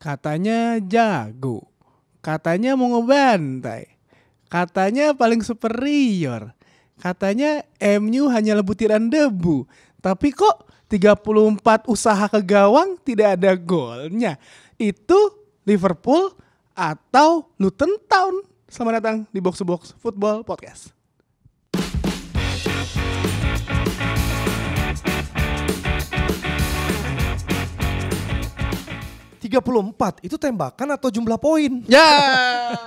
Katanya jago. Katanya mau ngebantai. Katanya paling superior. Katanya MU hanya lebutiran debu. Tapi kok 34 usaha ke gawang tidak ada golnya. Itu Liverpool atau Luton Town. Selamat datang di Box to Box Football Podcast. 34 itu tembakan atau jumlah poin? Ya. Yeah.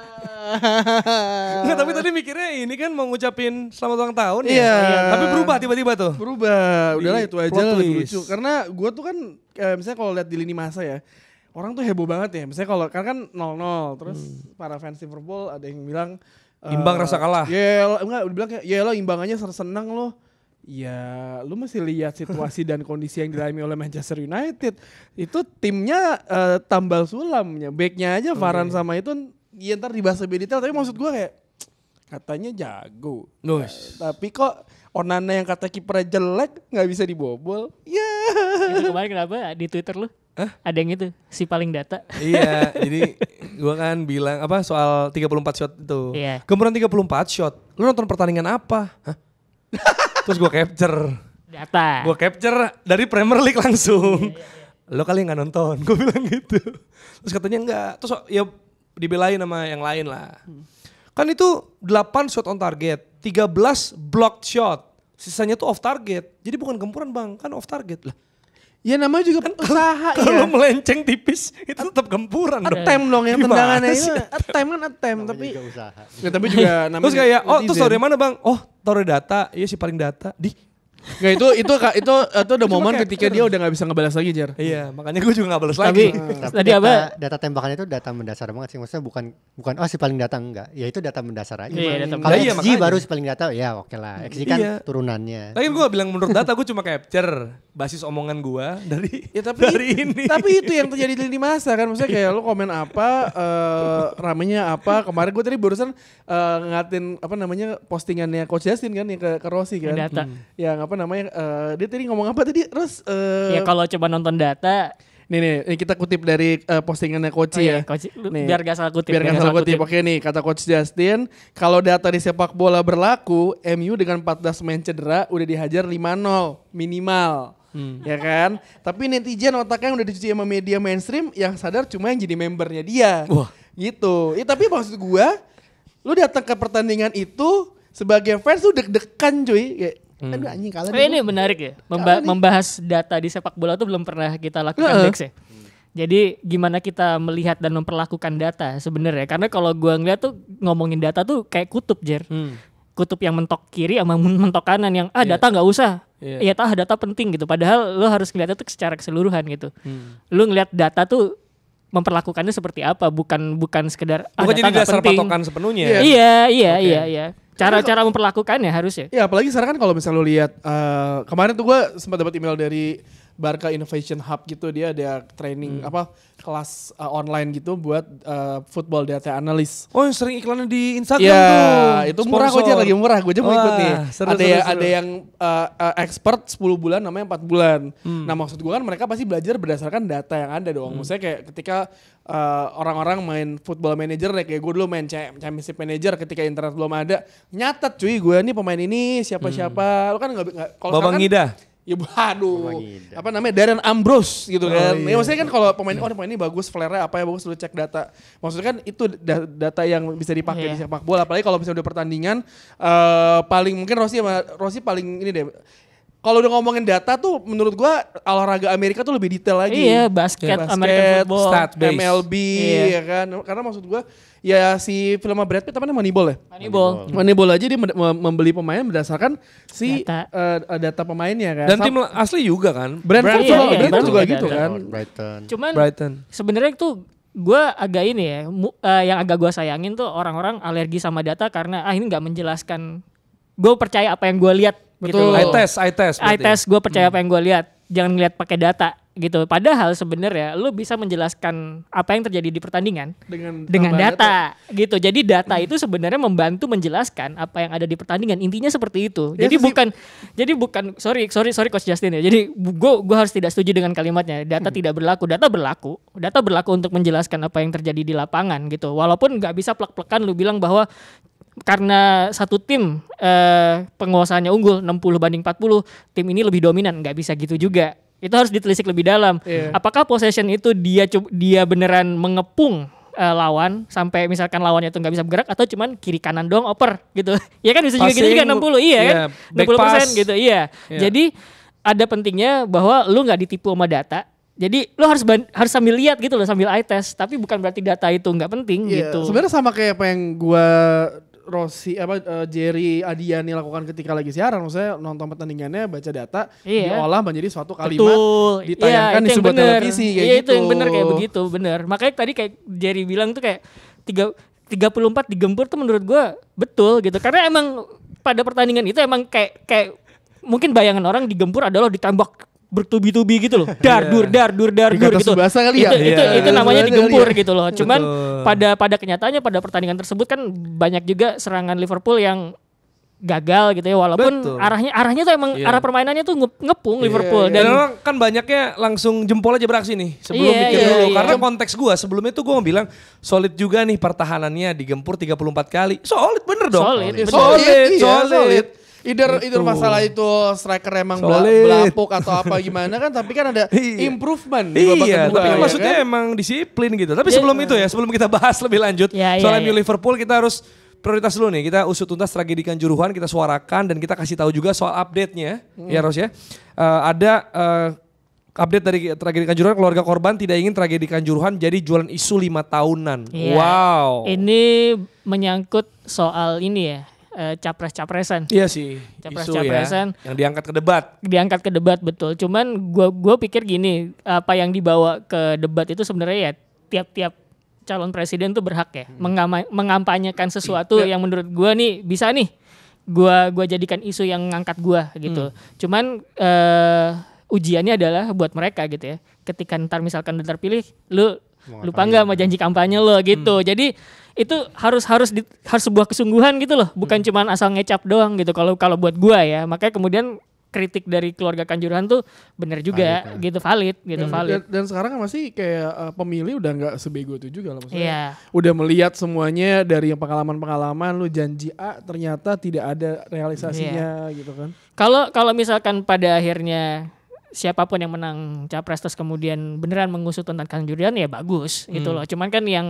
Nggak, tapi tadi mikirnya ini kan mau ngucapin selamat ulang tahun yeah. ya. Iya. iya. Tapi berubah tiba-tiba tuh. Berubah. Udahlah itu aja lah lebih lucu. Karena gue tuh kan eh, misalnya kalau lihat di lini masa ya, orang tuh heboh banget ya. Misalnya kalau karena kan 0-0 terus hmm. para fans Liverpool ada yang bilang imbang uh, rasa kalah. Ya, enggak dibilang kayak ya lo imbangannya seneng loh ya lu masih lihat situasi dan kondisi yang dialami oleh Manchester United. Itu timnya uh, tambal sulamnya, backnya aja Varan sama itu ya ntar dibahas lebih detail. Tapi maksud gue kayak katanya jago. Nah, tapi kok Onana yang kata kipernya jelek nggak bisa dibobol. Ya. Yeah. kemarin kenapa di Twitter lu? Hah? Ada yang itu si paling data. iya, jadi gua kan bilang apa soal 34 shot itu. Iya. Kemudian 34 shot. Lu nonton pertandingan apa? Hah? Terus gue capture. Data. Gue capture dari Premier League langsung. yeah, yeah. Iya. Lo kali nggak nonton, gue bilang gitu. Terus katanya enggak. Terus ya dibelain sama yang lain lah. Hmm. Kan itu 8 shot on target, 13 blocked shot. Sisanya tuh off target. Jadi bukan gempuran bang, kan off target lah Ya namanya juga kan usaha kalau, ya. Kalau melenceng tipis itu tetap gempuran. Attempt dong yang tendangannya itu. Attempt kan attempt tapi usaha. Ya, tapi juga namanya. Terus kayak oh terus dari mana Bang? Oh, tore data. Iya sih paling data. Di Nggak itu itu itu itu, itu udah momen ketika dia udah nggak bisa ngebalas lagi Jar. Iya, makanya gue juga nggak balas lagi. Hmm, tapi, tadi apa? Data, tembakannya tembakan itu data mendasar banget sih. Maksudnya bukan bukan oh si paling datang enggak. Ya itu data mendasar aja. Iya, data Kalau iya, baru si paling datang ya oke okay lah. XG kan iya. turunannya. Tapi gue bilang menurut data gue cuma capture basis omongan gue dari ya, tapi, dari ini. Tapi itu yang terjadi di masa kan. Maksudnya kayak lo komen apa, uh, ramenya apa. Kemarin gue tadi barusan uh, eh, ngatin apa namanya postingannya Coach Justin kan yang ke, ke Rossi kan. Data. Hmm. Yang apa apa namanya uh, dia tadi ngomong apa tadi terus uh, eh, ya kalau coba nonton data Nih nih, ini kita kutip dari uh, postingannya Coach oh, iya, ya. Iya, coach, nih, biar gak salah kutip. Biar, gak salah kutip. Oke nih, kata Coach Justin, kalau data di sepak bola berlaku, MU dengan 14 main cedera udah dihajar 5-0 minimal. Hmm. Ya kan? Tapi netizen otaknya yang udah dicuci sama media mainstream, yang sadar cuma yang jadi membernya dia. Wah. Gitu. Ya, tapi maksud gua, lu datang ke pertandingan itu sebagai fans lu deg-degan cuy. Kayak, Hmm. Aduh anjing kalah. Oh, ini menarik ya. Memba membahas data di sepak bola tuh belum pernah kita lakukan uh -uh. Dex ya. Hmm. Jadi gimana kita melihat dan memperlakukan data sebenarnya? Karena kalau gua ngeliat tuh ngomongin data tuh kayak kutub Jer. Hmm. Kutub yang mentok kiri sama mentok kanan yang ah yeah. data nggak usah. Iya yeah. Iya, ya, tah data penting gitu. Padahal lo harus ngeliatnya tuh secara keseluruhan gitu. Hmm. Lo ngeliat data tuh memperlakukannya seperti apa bukan bukan sekedar ah, bukan jadi dasar penting. patokan sepenuhnya yeah. iya iya, iya okay. iya iya cara-cara memperlakukannya harus ya iya, apalagi sekarang kan kalau misalnya lu lihat uh, kemarin tuh gue sempat dapat email dari Barca Innovation Hub gitu dia ada training hmm. apa kelas uh, online gitu buat uh, football data analis. Oh, yang sering iklannya di Instagram ya, tuh. itu Sponsor. murah aja lagi murah. Gue aja mau ikut nih. Seru, ada seru, seru. ada yang uh, uh expert 10 bulan namanya 4 bulan. Hmm. Nah, maksud gue kan mereka pasti belajar berdasarkan data yang ada dong. Hmm. Maksudnya kayak ketika uh, orang-orang uh, main football manager kayak gue dulu main championship manager ketika internet belum ada nyatet cuy gue nih pemain ini siapa-siapa hmm. Lo kan nggak kalau Babang kan, Ya aduh, apa namanya Darren Ambrose gitu oh, kan. Ya, iya. Ya maksudnya kan kalau pemain oh pemain ini bagus flare apa ya bagus lu cek data. Maksudnya kan itu da data yang bisa dipakai yeah. di sepak bola apalagi kalau misalnya udah pertandingan uh, paling mungkin Rossi sama Rossi paling ini deh kalau udah ngomongin data tuh menurut gua olahraga Amerika tuh lebih detail lagi. Iya, basket, basket American football, stat base. MLB iya. ya kan. Karena maksud gua ya si film Brad Pitt namanya Moneyball ya? Moneyball. Moneyball aja dia membeli pemain berdasarkan si data, uh, data pemainnya kan. Dan tim asli juga kan. Brentford iya, iya, Brentford juga, iya, juga gitu kan. Brighton. Cuman Brighton. Sebenarnya tuh gue agak ini ya, uh, yang agak gue sayangin tuh orang-orang alergi sama data karena ah ini nggak menjelaskan. Gue percaya apa yang gue lihat Gitu. Betul. Gitu. I test, I test. Berarti. I test, gue percaya hmm. apa yang gue lihat. Jangan ngeliat pakai data gitu. Padahal sebenarnya lu bisa menjelaskan apa yang terjadi di pertandingan dengan dengan data, data ya. gitu. Jadi data itu sebenarnya membantu menjelaskan apa yang ada di pertandingan. Intinya seperti itu. Ya, jadi sesi... bukan jadi bukan sorry sorry sorry coach Justin ya. Jadi gua gua harus tidak setuju dengan kalimatnya. Data hmm. tidak berlaku. Data berlaku. Data berlaku untuk menjelaskan apa yang terjadi di lapangan gitu. Walaupun nggak bisa plek-plekan lu bilang bahwa karena satu tim eh, penguasaannya unggul 60 banding 40 tim ini lebih dominan nggak bisa gitu juga itu harus ditelisik lebih dalam. Yeah. Apakah possession itu dia dia beneran mengepung uh, lawan sampai misalkan lawannya itu nggak bisa bergerak atau cuman kiri kanan doang oper gitu. ya kan bisa juga gitu juga 60 iya yeah, kan. 60% iya, pass. gitu. Iya. Yeah. Jadi ada pentingnya bahwa lu nggak ditipu sama data. Jadi lu harus ban harus sambil lihat gitu loh sambil eye test, tapi bukan berarti data itu nggak penting yeah, gitu. Sebenarnya sama kayak apa yang gua Rossi apa uh, Jerry Adiani lakukan ketika lagi siaran maksudnya nonton pertandingannya baca data iya. diolah menjadi suatu kalimat Betul. Iya, ditayangkan iya, di sebuah bener. televisi kayak iya, gitu. itu yang benar kayak begitu benar makanya tadi kayak Jerry bilang tuh kayak tiga 34 digempur tuh menurut gue betul gitu karena emang pada pertandingan itu emang kayak kayak mungkin bayangan orang digempur adalah ditembak bertubi-tubi gitu loh. Dar iya. dur dar dur dar dur gitu. Bahasa kali ya. Itu yeah. itu, itu namanya digempur gitu loh. Cuman Betul. pada pada kenyataannya pada pertandingan tersebut kan banyak juga serangan Liverpool yang gagal gitu ya walaupun Betul. arahnya arahnya tuh emang yeah. arah permainannya tuh ngepung yeah, Liverpool yeah. dan kan banyaknya langsung jempol aja beraksi nih sebelum yeah, mikir yeah, dulu yeah. karena konteks gua sebelumnya tuh gua bilang solid juga nih pertahanannya digempur 34 kali solid bener dong solid iya, solid, solid, iya, solid, solid. solid. Either, itu. either gitu. masalah itu striker emang belapuk atau apa gimana kan tapi kan ada iya. improvement di iya, Tapi ya maksudnya kan? emang disiplin gitu. Tapi yeah. sebelum itu ya, sebelum kita bahas lebih lanjut yeah, iya, soal yeah, MU iya. Liverpool kita harus prioritas dulu nih. Kita usut tuntas tragedi Kanjuruhan, kita suarakan dan kita kasih tahu juga soal update-nya. Hmm. Ya Ros ya. Uh, ada uh, update dari tragedi Kanjuruhan, keluarga korban tidak ingin tragedi Kanjuruhan jadi jualan isu lima tahunan. Yeah. Wow. Ini menyangkut soal ini ya, uh, capres-capresan. Iya sih. Ya, capres-capresan ya, yang diangkat ke debat. Diangkat ke debat betul. Cuman gua gua pikir gini, apa yang dibawa ke debat itu sebenarnya ya tiap-tiap calon presiden tuh berhak ya hmm. mengampanyekan iya. sesuatu ya. yang menurut gua nih bisa nih gua gua jadikan isu yang ngangkat gua gitu. Hmm. Cuman uh, ujiannya adalah buat mereka gitu ya. Ketika ntar misalkan udah terpilih, lu lupa nggak sama janji kampanye lo gitu hmm. jadi itu harus harus di, harus sebuah kesungguhan gitu loh bukan hmm. cuman asal ngecap doang gitu kalau kalau buat gua ya makanya kemudian kritik dari keluarga Kanjuruhan tuh bener juga valid, kan? gitu valid gitu dan, hmm. valid dan, dan sekarang kan masih kayak uh, pemilih udah nggak sebego itu juga lah maksudnya yeah. udah melihat semuanya dari yang pengalaman-pengalaman lu janji A ternyata tidak ada realisasinya yeah. gitu kan kalau kalau misalkan pada akhirnya siapapun yang menang capres terus kemudian beneran mengusut tentang Kang Julian ya bagus gitu hmm. gitu loh. Cuman kan yang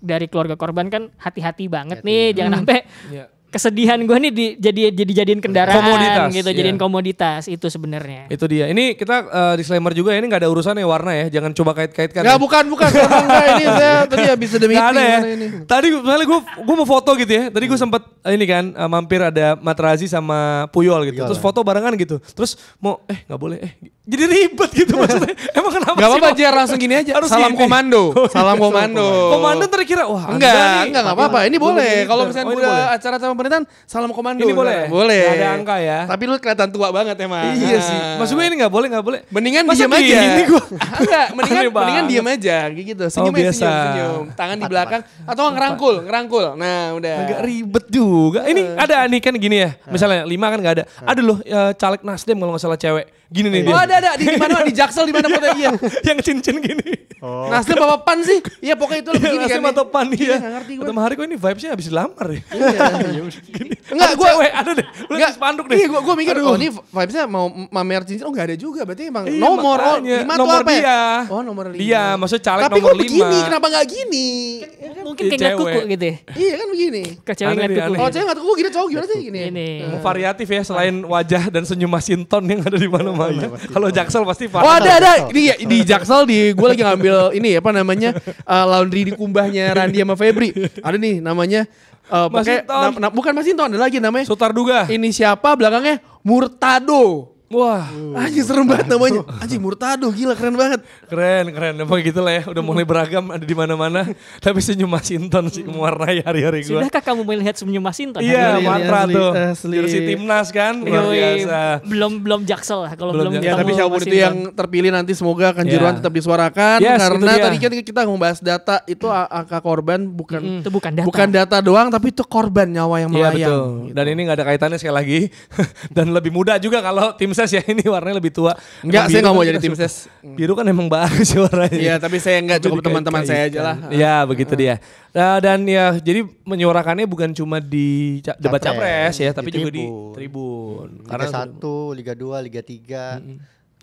dari keluarga korban kan hati-hati banget Hati. nih, hmm. jangan sampai yeah kesedihan gue nih di, jadi jadi jadiin kendaraan komoditas, gitu, jadiin iya. komoditas itu sebenarnya. Itu dia. Ini kita uh, disclaimer juga ya, ini nggak ada urusannya warna ya, jangan coba kait-kaitkan. Gak ya. bukan bukan, bukan ini saya tadi habis ada meeting. ada ya. Ini. Tadi misalnya gue gue mau foto gitu ya, tadi gue hmm. sempet eh, ini kan uh, mampir ada Matrazi sama Puyol gitu, Gila. terus foto barengan gitu, terus mau eh nggak boleh eh jadi ribet gitu iya. maksudnya. Emang kenapa Gak apa-apa, Jar langsung gini aja. Harus salam gini. komando. Oh, iya. Salam komando. Komando terkira wah enggak, enggak enggak apa-apa. Ini boleh. Gitu. Kalau misalnya oh, udah acara sama pemerintahan salam komando. Ini boleh. Nah, boleh. Gak ada angka ya. Tapi lu kelihatan tua banget emang. Ya, iya nah. sih. Mas gue ini enggak boleh, gak boleh. Mendingan Masa diam aja. Ini gua. Enggak, ah, mendingan mendingan diam aja gitu. Oh, senyum oh, aja senyum, senyum. Tangan di belakang atau ngerangkul, ngerangkul. Nah, udah. Enggak ribet juga. Ini ah. ada nih kan gini ya. Ah. Misalnya lima kan gak ada. Ada loh ya, caleg Nasdem kalau enggak salah cewek. Gini nih oh, dia. Oh ada ada di mana di Jaksel di mana fotonya iya. Yang cincin gini. Oh. Nasdem bawa pan sih? Iya pokoknya itu lebih iya, gini kan. Nasdem ya. atau pan iya. Enggak iya. ngerti gue. Tapi hari kok ini vibes-nya habis dilamar ya. Iya. Enggak, gue cewek ada deh. Lu enggak, spanduk deh. Iya, gue gue mikir Aduh. oh ini vibesnya mau mamer cincin oh enggak ada juga. Berarti emang iya, nomor oh, lima nomor tuh apa ya? dia. ya? Oh, nomor lima. Dia, maksudnya caleg Tapi nomor lima. Tapi begini, kenapa enggak gini? Kan iya, mungkin kayak kuku gitu ya. Iya kan begini. Ke cewek ngeliat kuku. Kalau cewek kuku gini cowok gimana sih iya. gini? Ini. Eh. Oh, variatif ya selain wajah dan senyum Masinton yang ada di mana-mana. Iya, Kalau Jaksel pasti Oh, ada ada. Ini ya, di Jaksel di gue lagi ngambil ini apa namanya? Eh, laundry di kumbahnya Randy sama Febri. Ada nih namanya Uh, eh, pakai bukan Masinton ada lagi namanya Sutarduga. Ini siapa belakangnya Murtado. Wah, uh, anjing serem banget namanya. Anjing Murtado gila keren banget. Keren, keren. Emang gitu lah ya, udah mulai beragam ada di mana-mana. Tapi senyum Masinton sih mewarnai hari-hari gue. Sudahkah kamu melihat senyum Masinton? Iya, mantra tuh. Asli. Jersey timnas kan, luar biasa. Belum belum jaksel lah kalau belum. ya, tapi siapa itu yang terpilih nanti semoga kanjuruan juruan iya. tetap disuarakan yes, karena tadi kan kita membahas data itu angka korban bukan itu bukan data. Bukan data doang tapi itu korban nyawa yang iya, melayang. Iya, betul. Gitu. Dan ini nggak ada kaitannya sekali lagi. Dan lebih mudah juga kalau tim ses ya ini warnanya lebih tua. Enggak, saya nggak kan mau jadi tim ses. Biru kan emang bagus sih warnanya. Iya, tapi saya nggak cukup teman-teman saya gitu. aja lah. Iya, begitu dia. Nah, dan ya jadi menyuarakannya bukan cuma di debat capres, ya, tapi juga di Tribun. Karena satu Liga dua Liga tiga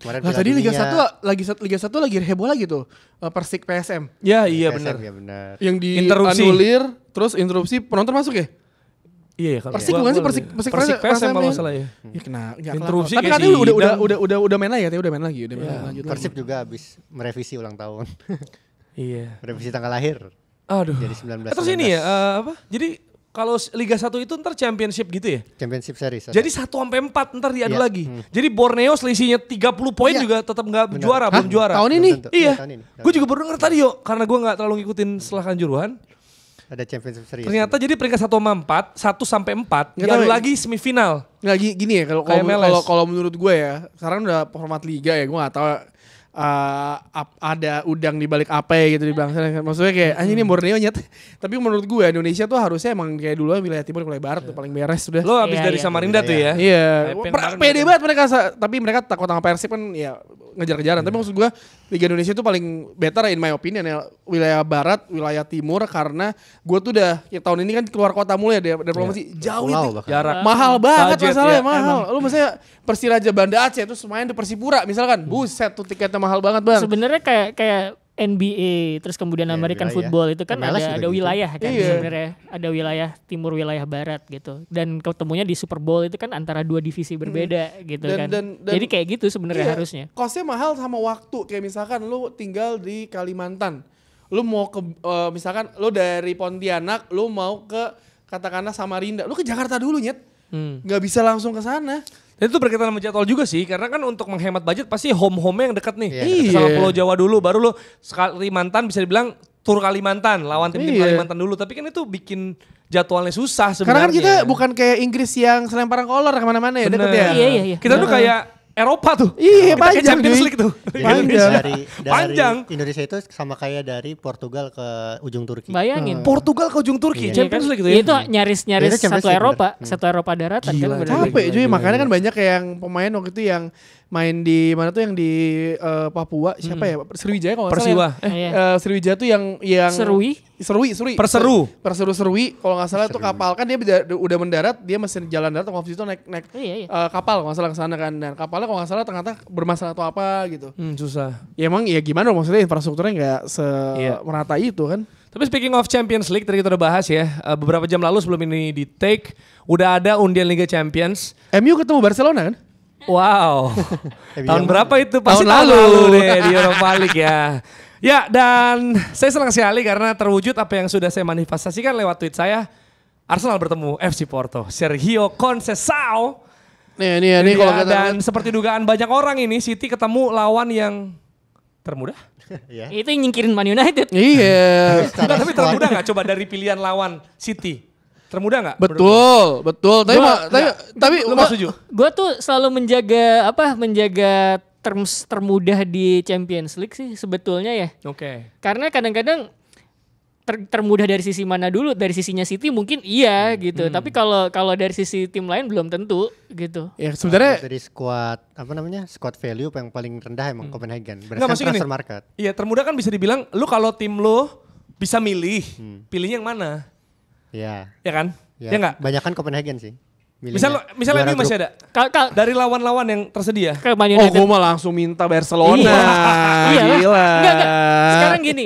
nah, tadi Liga 1 lagi Liga 1 lagi heboh lagi tuh eh, Persik PSM. Ya, iya, iya benar. Ya, benar. Yang anulir terus interupsi penonton masuk ya? Iya ya kalau Persik bukan sih Persik Persik Persik PSM kalau ya? salah ya. Ya kena enggak Interupsi Tapi katanya udah udah udah udah udah main lagi katanya udah main lagi, udah main iya. lanjut. Persib juga habis merevisi ulang tahun. Iya. Revisi tanggal lahir. Aduh. Jadi 19. Terus ini ya uh, apa? Jadi kalau Liga 1 itu ntar championship gitu ya? Championship series. Jadi 1 sampai 4 ntar diadu yeah. lagi. Hmm. Jadi Borneo selisihnya 30 poin yeah. juga tetap nggak juara, Hah? belum juara. Tahun ini? Iya. iya gue juga baru denger tadi yuk, karena gue nggak terlalu ngikutin setelah kanjuruhan. Ada championship series. Ternyata jadi peringkat 1 sama 4, 1 sampai 4 ya diadu lagi semifinal. lagi gini ya kalau kalau kalau menurut gue ya, sekarang udah format liga ya, gue gak tahu uh, ap, ada udang di balik apa ya gitu di bangsa maksudnya kayak ah, hmm. ini Borneo nyet tapi menurut gue Indonesia tuh harusnya emang kayak dulu wilayah timur wilayah barat yeah. tuh iya. paling beres sudah lo abis yeah, dari yeah, Samarinda yeah. tuh ya iya yeah. Kan pede banget mereka tapi mereka takut sama Persib kan ya ngejar-kejaran. Hmm. Tapi iya. maksud gue Liga Indonesia itu paling better in my opinion ya wilayah barat, wilayah timur karena gue tuh udah ya, tahun ini kan keluar kota mulai ya dari iya. promosi jauh Pulau itu. Jarak. Mahal banget Budget, iya, masalahnya ya, mahal. Emang. Lu misalnya Persiraja Banda Aceh itu semuanya di Persipura misalkan. Hmm. Buset tuh tiketnya mahal banget, Bang. Sebenarnya kayak kayak NBA terus kemudian yeah, American wilayah. football itu kan MLS ada ada gitu. wilayah kan yeah. sebenarnya ada wilayah timur wilayah barat gitu dan ketemunya di Super Bowl itu kan antara dua divisi hmm. berbeda hmm. gitu dan, kan dan, dan, jadi kayak gitu sebenarnya iya, harusnya kosnya mahal sama waktu kayak misalkan lu tinggal di Kalimantan lu mau ke uh, misalkan lu dari Pontianak lu mau ke katakanlah Samarinda lu ke Jakarta dulu nyet hmm. nggak hmm. bisa langsung ke sana dan itu berkaitan sama jadwal juga sih, karena kan untuk menghemat budget pasti home-home yang dekat nih. Yeah. Iya, iya. Sama Pulau Jawa dulu, baru lo mantan bisa dibilang tur Kalimantan, lawan tim-tim iya. Kalimantan dulu. Tapi kan itu bikin jadwalnya susah sebenarnya. Karena kan kita bukan kayak Inggris yang selemparan kolor kemana-mana ya, deket ya. Iya, iya, iya. Kita tuh iya. kayak Eropa tuh. Iya, kita panjang. Champions League tuh. Panjang. Dari, dari panjang. Indonesia itu sama kayak dari Portugal ke ujung Turki. Bayangin. Hmm. Portugal ke ujung Turki, iya, Champions League itu ya. Itu nyaris-nyaris ya, satu Eropa, bener. satu Eropa daratan gila, kan. Capek cuy, makanya kan banyak yang pemain waktu itu yang main di mana tuh yang di uh, Papua, siapa hmm. ya? Sriwijaya kalau ya. Persiwa. eh, uh, Sriwijaya tuh yang yang Serui Serui, Serui. Perseru. Perseru-serui. Kalau nggak salah itu kapal kan dia udah mendarat, dia mesin jalan darat waktu itu naik naik iya, iya. Uh, kapal kalau nggak salah kesana kan. Dan kapalnya kalau nggak salah ternyata bermasalah atau apa gitu. Hmm, susah. Ya emang ya gimana maksudnya infrastrukturnya nggak se iya. merata itu kan. Tapi speaking of Champions League tadi kita udah bahas ya. Eh, beberapa jam lalu sebelum ini di take udah ada undian Liga Champions. MU ketemu Barcelona kan? Wow. tahun berapa itu? Pasti tahun lalu, lalu deh di Europa League ya. Ya, dan saya senang sekali karena terwujud apa yang sudah saya manifestasikan lewat tweet saya. Arsenal bertemu FC Porto. Sergio Conceição. Nih, nih, ya, nih iya, kalau dan seperti dugaan banyak orang ini City ketemu lawan yang termudah. ya. Itu yang nyingkirin Man United. Iya. Nah, Enggak, tapi termudah gak coba dari pilihan lawan City? Termudah gak? Betul, betul. Tapi gua, tapi tapi gua, setuju. Gue tuh selalu menjaga apa? Menjaga terms termudah di Champions League sih sebetulnya ya. Oke. Okay. Karena kadang-kadang ter, termudah dari sisi mana dulu dari sisinya City mungkin iya hmm. gitu hmm. tapi kalau kalau dari sisi tim lain belum tentu gitu ya sebenarnya dari squad apa namanya squad value yang paling rendah emang hmm. Copenhagen berdasarkan transfer market iya termudah kan bisa dibilang lu kalau tim lu bisa milih hmm. pilihnya yang mana Iya. ya kan iya. ya, ya enggak banyak kan Copenhagen sih Misal misalnya ini masih ada. Ka, dari lawan-lawan yang tersedia. Oh, gue mah langsung minta Barcelona. Iya. iya. Gila. Enggak, enggak. Sekarang gini.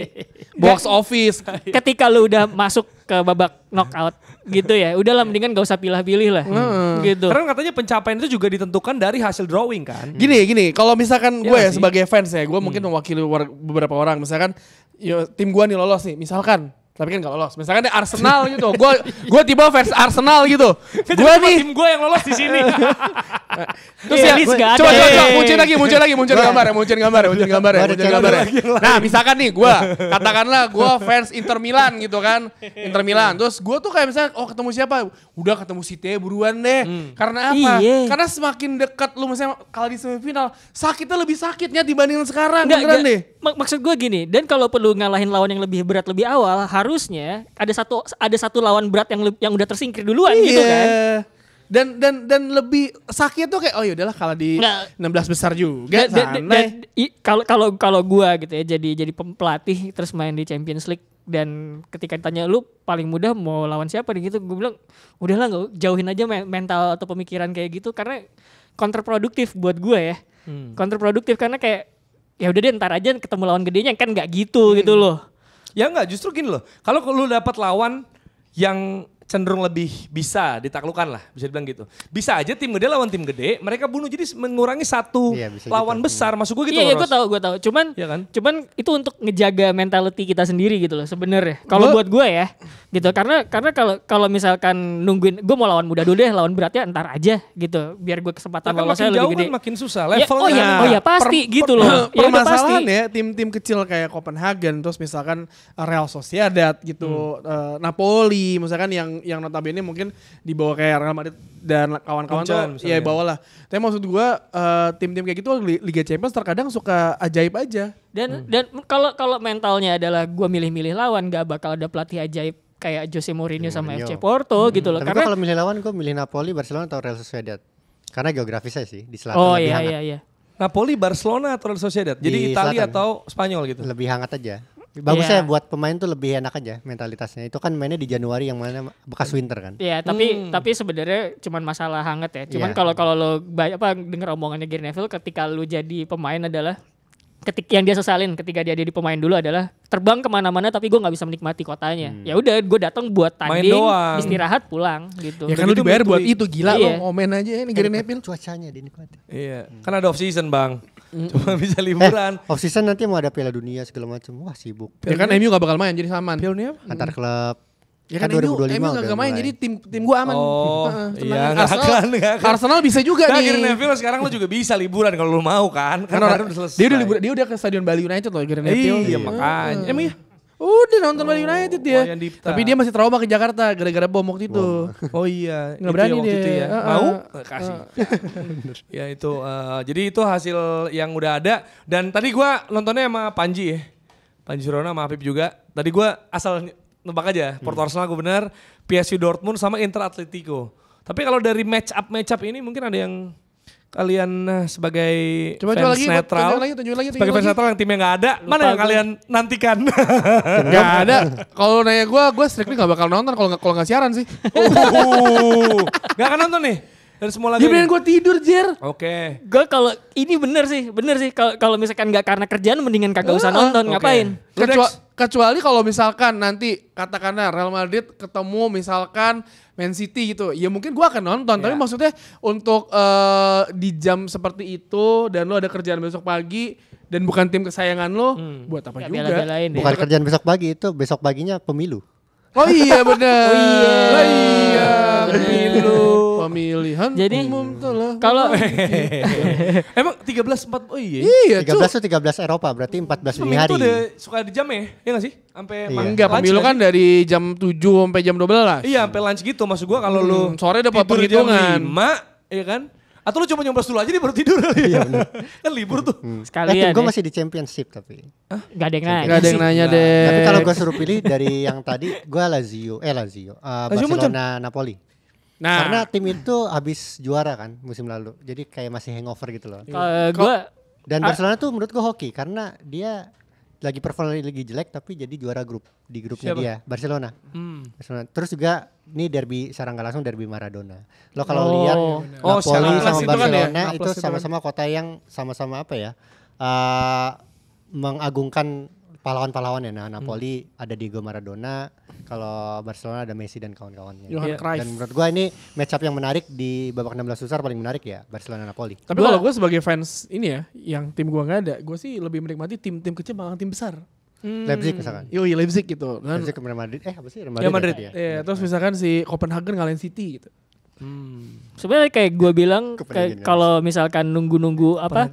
Box office. Ketika lu udah masuk ke babak knockout gitu ya. Udahlah mendingan gak usah pilih-pilih lah. Hmm. Gitu. Karena katanya pencapaian itu juga ditentukan dari hasil drawing kan. Gini, hmm. gini. Kalau misalkan iya gue ya, sebagai fans ya, gue hmm. mungkin mewakili beberapa orang misalkan yo, tim gue nih lolos nih. Misalkan tapi kan gak lolos. Misalkan deh Arsenal gitu. gue gua tiba versi Arsenal gitu. gue nih tim gue yang lolos di sini. Terus iya, ya, coba, coba coba coba muncul lagi muncul lagi muncul gambar ya, muncul gambar ya, muncul gambar ya, muncul gambar ya. Nah, misalkan nih gue katakanlah gue fans Inter Milan gitu kan. Inter Milan. Terus gue tuh kayak misalnya oh ketemu siapa? Udah ketemu City buruan deh. Hmm. Karena apa? Iye. Karena semakin dekat lu misalnya kalau di semifinal sakitnya lebih sakitnya dibandingkan sekarang. nggak nggak, deh. maksud gue gini, dan kalau perlu ngalahin lawan yang lebih berat lebih awal harus harusnya ada satu ada satu lawan berat yang yang udah tersingkir duluan yeah. gitu iya. kan dan dan dan lebih sakit tuh kayak oh ya udahlah kalah di nah, 16 besar juga Kalau kalau kalau gua gitu ya jadi jadi pelatih terus main di Champions League dan ketika ditanya lu paling mudah mau lawan siapa gitu gue bilang udahlah nggak jauhin aja mental atau pemikiran kayak gitu karena kontraproduktif buat gua ya hmm. kontraproduktif karena kayak ya udah deh ntar aja ketemu lawan gedenya kan nggak gitu hmm. gitu loh Ya enggak, justru gini loh. Kalau lu dapat lawan yang cenderung lebih bisa ditaklukan lah bisa dibilang gitu bisa aja tim gede lawan tim gede mereka bunuh jadi mengurangi satu iya, gitu. lawan gitu. besar masuk gue gitu iya, iya gue tau gue tau cuman ya kan? cuman itu untuk ngejaga mentality kita sendiri gitu loh sebenarnya kalau buat gue ya gitu karena karena kalau kalau misalkan nungguin gue mau lawan muda dulu deh lawan beratnya ntar aja gitu biar gue kesempatan Tapi saya lebih gede kan makin susah iya, levelnya ya, oh iya oh iya pasti per, gitu loh per, ya, permasalahan ya tim-tim kecil kayak Copenhagen terus misalkan eh, Real Sociedad gitu hmm. uh, Napoli misalkan yang yang notabene mungkin dibawa kayak Real Madrid dan kawan-kawan tuh ya bawalah. Tapi maksud gua uh, tim-tim kayak gitu Liga Champions terkadang suka ajaib aja. Dan hmm. dan kalau kalau mentalnya adalah gue milih-milih lawan gak bakal ada pelatih ajaib kayak Jose Mourinho, sama FC Porto hmm. gitu loh. Tapi Karena kalau milih lawan gue milih Napoli, Barcelona atau Real Sociedad. Karena geografisnya sih di selatan oh, lebih iya, hangat. Iya, iya. Napoli, Barcelona atau Real Sociedad. Jadi Italia atau Spanyol gitu. Lebih hangat aja. Bagusnya yeah. buat pemain tuh lebih enak aja mentalitasnya. Itu kan mainnya di Januari yang mana bekas iya, winter kan. Iya, yeah, tapi hmm. tapi sebenarnya cuman masalah hangat ya. Cuman iya. kalau yeah. kalau lo apa denger omongannya Gary Neville ketika lo jadi pemain adalah ketik yang dia sesalin ketika dia jadi pemain dulu adalah terbang kemana-mana tapi gue nggak bisa menikmati kotanya hmm. ya udah gue datang buat tanding istirahat pulang gitu ya kan lu dibayar buat itu gila iya. lo ngomen aja ini Gary iya. Neville cuacanya dinikmati iya hmm. kan ada off season bang Mm. Cuma eh, bisa liburan. Eh, off season nanti mau ada Piala Dunia segala macam. Wah, sibuk. Ya kan MU gak bakal main jadi aman. Piala Dunia? Antar klub. Ya kan, kan MU, MU gak main jadi tim tim gua aman. Oh, iya, Arsenal, Arsenal bisa juga nah, nih. Gary Neville sekarang lo juga bisa liburan kalau lo mau kan. Karena, Karena udah Dia udah liburan, dia udah ke Stadion Bali United loh Gary iya, Neville. Iya, makanya. Hmm. Emang iya? Udah nonton Bali oh, United dia. Tapi dia masih trauma ke Jakarta gara-gara bom waktu itu. Wow. Oh iya, nggak berani dia. Itu ya. Uh, Mau? Uh, Kasih. Uh. ya itu. Uh, jadi itu hasil yang udah ada. Dan tadi gue nontonnya sama Panji ya. Panji Surona sama Habib juga. Tadi gue asal nebak aja. Hmm. Porto Arsenal gue benar. PSV Dortmund sama Inter Atletico. Tapi kalau dari match up match up ini mungkin ada yang kalian eh, sebagai Coba fans lagi, netral, tunjukin lagi, tunjukin lagi, tunjukin sebagai fans lagi. netral yang timnya nggak ada, Lupa mana yang gue. kalian nantikan? Nggak ada. Kalau nanya gue, gue strictly nggak bakal nonton kalau nggak kalau nggak siaran sih. Oh. Nggak uh, akan nonton nih. Dan semua lagu. Dia gue tidur, Jer. Oke. Okay. Gue kalau ini bener sih, bener sih. Kalau misalkan nggak karena kerjaan mendingan kagak usah ah, nonton, okay. ngapain? Kecuali, kecuali kalau misalkan nanti katakanlah Real Madrid ketemu misalkan Man City gitu. Ya mungkin gue akan nonton, yeah. tapi iya. maksudnya untuk uh, di jam seperti itu dan lo ada kerjaan besok pagi dan bukan tim kesayangan lo, hmm. buat apa ya, juga? Bela bukan ya. kerjaan besok pagi itu, besok paginya pemilu. Oh iya benar. oh iya. Oh, iya. Pemilu. Pemilihan Jadi, umum telah. Kalau emang 13 4 oh iya. Iya, 13 tuh 13 Eropa berarti 14 dini hari. Itu udah suka di jam ya? Iya gak sih? Sampai iya. enggak pemilu kan dari jam 7 sampai jam 12. Iya, sampai lunch gitu maksud gua kalau lu hmm, sore dapat perhitungan. mak iya kan? Atau lu cuma nyoblos dulu aja dia baru tidur kali ya? kan libur tuh. Hmm. Sekalian. Eh, gue ya. masih di championship tapi. Hah? Gak ada yang nanya. Gak ada yang nanya deh. Tapi kalau gue suruh pilih dari yang tadi, gue Lazio. Eh Lazio. Uh, Lazio Barcelona, Napoli. Nah, karena tim itu habis juara kan musim lalu. Jadi kayak masih hangover gitu loh. Uh, gua dan Barcelona tuh menurut gue hoki karena dia lagi performa lagi jelek tapi jadi juara grup di grupnya Siapa? dia Barcelona. Hmm. Barcelona. Terus juga ini derby sarang nggak langsung derby Maradona. Lo kalau oh. lihat oh, Napoli sama itu Barcelona kan ya? itu sama-sama kota yang sama-sama apa ya? Uh, mengagungkan pahlawan-pahlawan ya nah hmm. Napoli hmm. ada Diego Maradona kalau Barcelona ada Messi dan kawan-kawannya yeah. dan menurut gue ini match up yang menarik di babak 16 besar paling menarik ya Barcelona Napoli tapi kalau gue sebagai fans ini ya yang tim gue nggak ada gue sih lebih menikmati tim-tim kecil malah tim besar Hmm. Leipzig misalkan. Yoi Leipzig gitu. Dan Leipzig ke Madrid. Eh apa sih Real Madrid? Ya, Madrid. Ya. Ya, terus nah. misalkan si Copenhagen ngalahin City gitu. Hmm. Sebenarnya kayak gue bilang kalau misalkan nunggu-nunggu apa?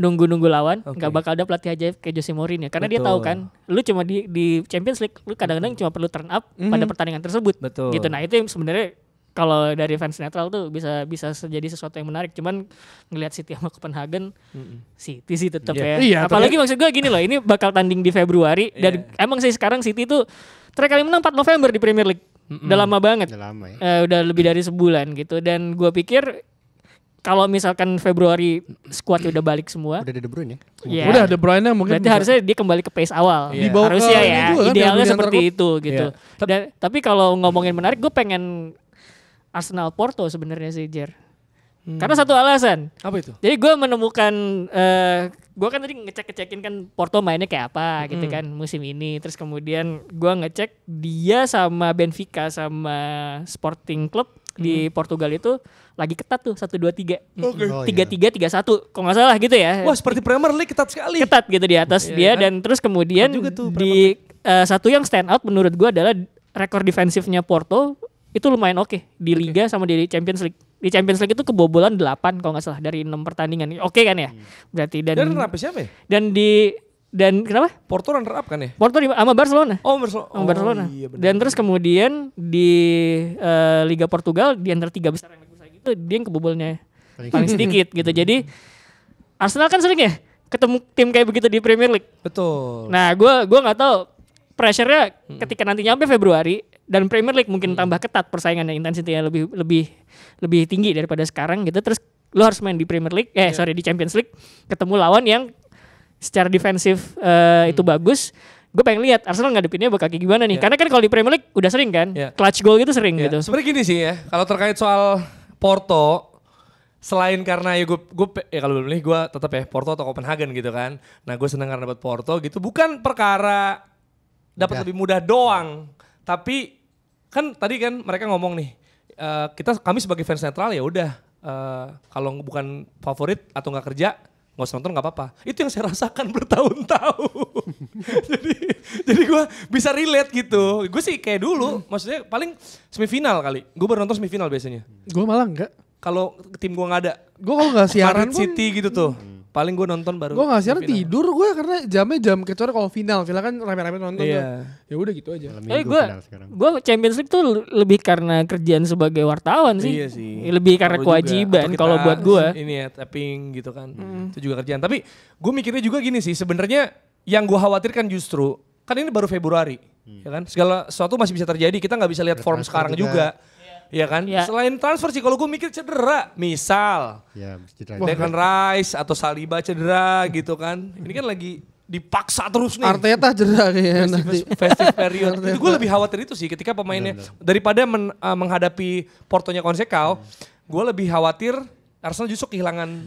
Nunggu-nunggu lawan, nggak okay. Gak bakal ada pelatih ajaib kayak Jose Mourinho ya. karena Betul. dia tahu kan, lu cuma di di Champions League lu kadang-kadang cuma perlu turn up mm -hmm. pada pertandingan tersebut. Betul. Gitu. Nah, itu yang sebenarnya kalau dari fans netral tuh bisa bisa jadi sesuatu yang menarik. Cuman ngelihat City sama Copenhagen, mm-hmm. City sih tetap yeah. ya. Iya, Apalagi ya. maksud gue gini loh, ini bakal tanding di Februari yeah. dan iya. emang sih sekarang City tuh terakhir kali menang 4 November di Premier League. Mm-mm. Udah lama banget. Udah lama ya. Uh, udah lebih dari sebulan gitu dan gue pikir kalau misalkan Februari squad udah balik semua. Udah ada De Bruyne ya. Yeah. Udah De Bruyne mungkin. Berarti bisa. harusnya dia kembali ke pace awal. Yeah. harusnya ya. kan, idealnya seperti itu gitu. Yeah. Dan, tapi kalau ngomongin menarik gue pengen Arsenal Porto sebenarnya sih Jer. Hmm. Karena satu alasan. Apa itu? Jadi gue menemukan, uh, eh, gue kan tadi ngecek-ngecekin kan Porto mainnya kayak apa gitu hmm. gitu kan musim ini. Terus kemudian gue ngecek dia sama Benfica sama Sporting Club hmm. di Portugal itu lagi ketat tuh satu dua tiga oh, iya. tiga tiga tiga satu kok nggak salah gitu ya. Wah seperti Premier League ketat sekali. Ketat gitu di atas yeah, dia kan? dan terus kemudian juga tuh, di uh, satu yang stand out menurut gue adalah rekor defensifnya Porto itu lumayan oke okay, di Liga okay. sama di Champions League di Champions League itu kebobolan 8 kalau nggak salah dari 6 pertandingan. Oke kan ya? Hmm. Berarti dan Dan siapa ya? Dan di dan kenapa? Porto runner up kan ya? Porto di, sama Barcelona. Oh, Barcelona. Sama Barcelona. Oh, iya Dan terus kemudian di uh, Liga Portugal di antara tiga besar yang besar gitu dia yang kebobolannya paling, paling sedikit gitu. Jadi Arsenal kan sering ya ketemu tim kayak begitu di Premier League. Betul. Nah, gue gua nggak tahu pressure-nya hmm. ketika nanti nyampe Februari dan Premier League mungkin hmm. tambah ketat persaingannya intensitinya lebih lebih lebih tinggi daripada sekarang gitu terus lo harus main di Premier League eh yeah. sorry di Champions League ketemu lawan yang secara defensif uh, hmm. itu bagus gue pengen lihat Arsenal ngadepinnya bakal kayak gimana nih yeah. karena kan kalau di Premier League udah sering kan yeah. clutch goal gitu sering yeah. gitu sebenarnya gini sih ya kalau terkait soal Porto selain karena ya gue gue ya kalau belum nih gue tetap ya Porto atau Copenhagen gitu kan. Nah gue seneng karena dapat Porto gitu bukan perkara dapat lebih mudah doang. Tapi kan tadi kan mereka ngomong nih, uh, kita kami sebagai fans netral ya udah uh, kalau bukan favorit atau nggak kerja nggak usah nonton nggak apa-apa. Itu yang saya rasakan bertahun-tahun. jadi jadi gue bisa relate gitu. Gue sih kayak dulu, maksudnya paling semifinal kali. Gue baru nonton semifinal biasanya. Gue malah enggak kalau tim gue nggak ada. Gue kalau nggak siaran pun, City gitu tuh. Hmm. Paling gue nonton baru. Gue nggak siaran final. tidur gue karena jamnya jam kecuali kalau final. Final kan rame-rame nonton. Iya. Ya udah gitu aja. Tapi gue gue Champions League tuh lebih karena kerjaan sebagai wartawan sih. Iya sih. Ya, lebih karena kewajiban kalau buat gue. Ini ya tapping gitu kan. Hmm. Itu juga kerjaan. Tapi gue mikirnya juga gini sih sebenarnya yang gue khawatirkan justru kan ini baru Februari. Hmm. Ya kan segala sesuatu masih bisa terjadi kita nggak bisa lihat form sekarang juga. juga Iya kan? Ya. Selain transfer sih kalau gue mikir cedera, misal ya, cedera. Declan Rice atau Saliba cedera gitu kan. Ini kan lagi dipaksa terus nih. Arteta cedera kayaknya nanti. Festive period. itu gue lebih khawatir itu sih ketika pemainnya benar, benar. daripada men, uh, menghadapi Portonya Konsekau, hmm. gue lebih khawatir Arsenal justru kehilangan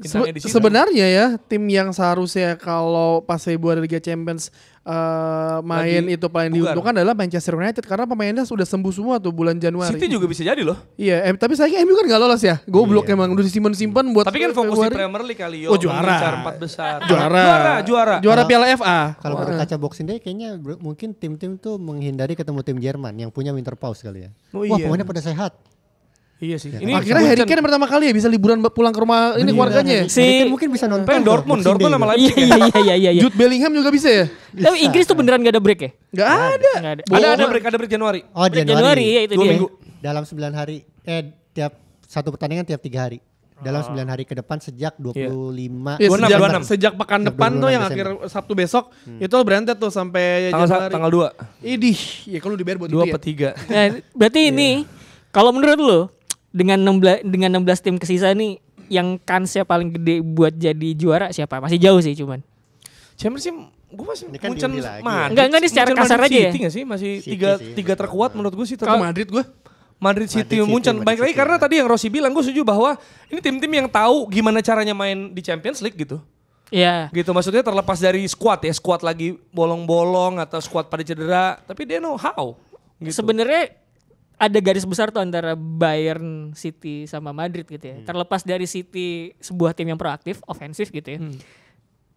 Se sebenarnya ya tim yang seharusnya kalau pas buat Liga Champions uh, main Lagi itu paling bugar. diuntungkan adalah Manchester United karena pemainnya sudah sembuh semua tuh bulan Januari. City juga bisa jadi loh. Iya, eh, tapi sayangnya MU kan gak lolos ya. Goblok yeah. emang udah disimpan-simpan buat Tapi kan fokus di Premier League kali yo. Oh, juara. empat besar. Juara. Juara, juara. Juara Piala FA. Kalau wow. berkaca boxing Day kayaknya mungkin tim-tim tuh menghindari ketemu tim Jerman yang punya winter pause kali ya. Oh, Wah, iya. pemainnya pada sehat. Iya sih. Ya. Kan? Ini akhirnya Harry Kane pertama kali ya bisa liburan pulang ke rumah ini keluarganya. Ya? Si mungkin bisa nonton. Pengen Dortmund, Dortmund sama gitu. Leipzig. Iya, iya iya iya iya. Jude Bellingham juga bisa ya? Tapi Inggris tuh beneran gak ada break ya? Gak ada. ada. Ada ada break, ada break Januari. Oh, Januari. Januari ya itu dia. Minggu. Dalam sembilan hari eh tiap satu pertandingan tiap tiga hari dalam ah. sembilan hari ke depan sejak iya. dua puluh lima. Iya, sejak, sejak pekan sejak depan tuh yang akhir Sabtu besok hmm. itu berantet tuh sampai tanggal Januari. tanggal 2. Idih, ya kalau dibayar buat dua itu 2 per 3. Ya. Nah, berarti ini kalau menurut lu dengan 16 dengan 16 tim kesisa nih yang kansnya paling gede buat jadi juara siapa? Masih jauh sih cuman. Champions sih gue masih ini kan Munchen ya. Madrid. Enggak enggak ini secara Munchen kasar Madrid aja ya. City ya. sih masih City tiga sih, tiga terkuat menurut gue sih tetap Madrid gue. Madrid City, City Munchen. Baik lagi karena tadi yang Rossi bilang gue setuju bahwa ini tim-tim yang tahu gimana caranya main di Champions League gitu. Iya. Yeah. Gitu maksudnya terlepas dari squad ya, squad lagi bolong-bolong atau squad pada cedera, tapi dia know how. Gitu. Sebenarnya ada garis besar tuh antara Bayern City sama Madrid gitu ya. Hmm. Terlepas dari City sebuah tim yang proaktif, ofensif gitu ya. Hmm.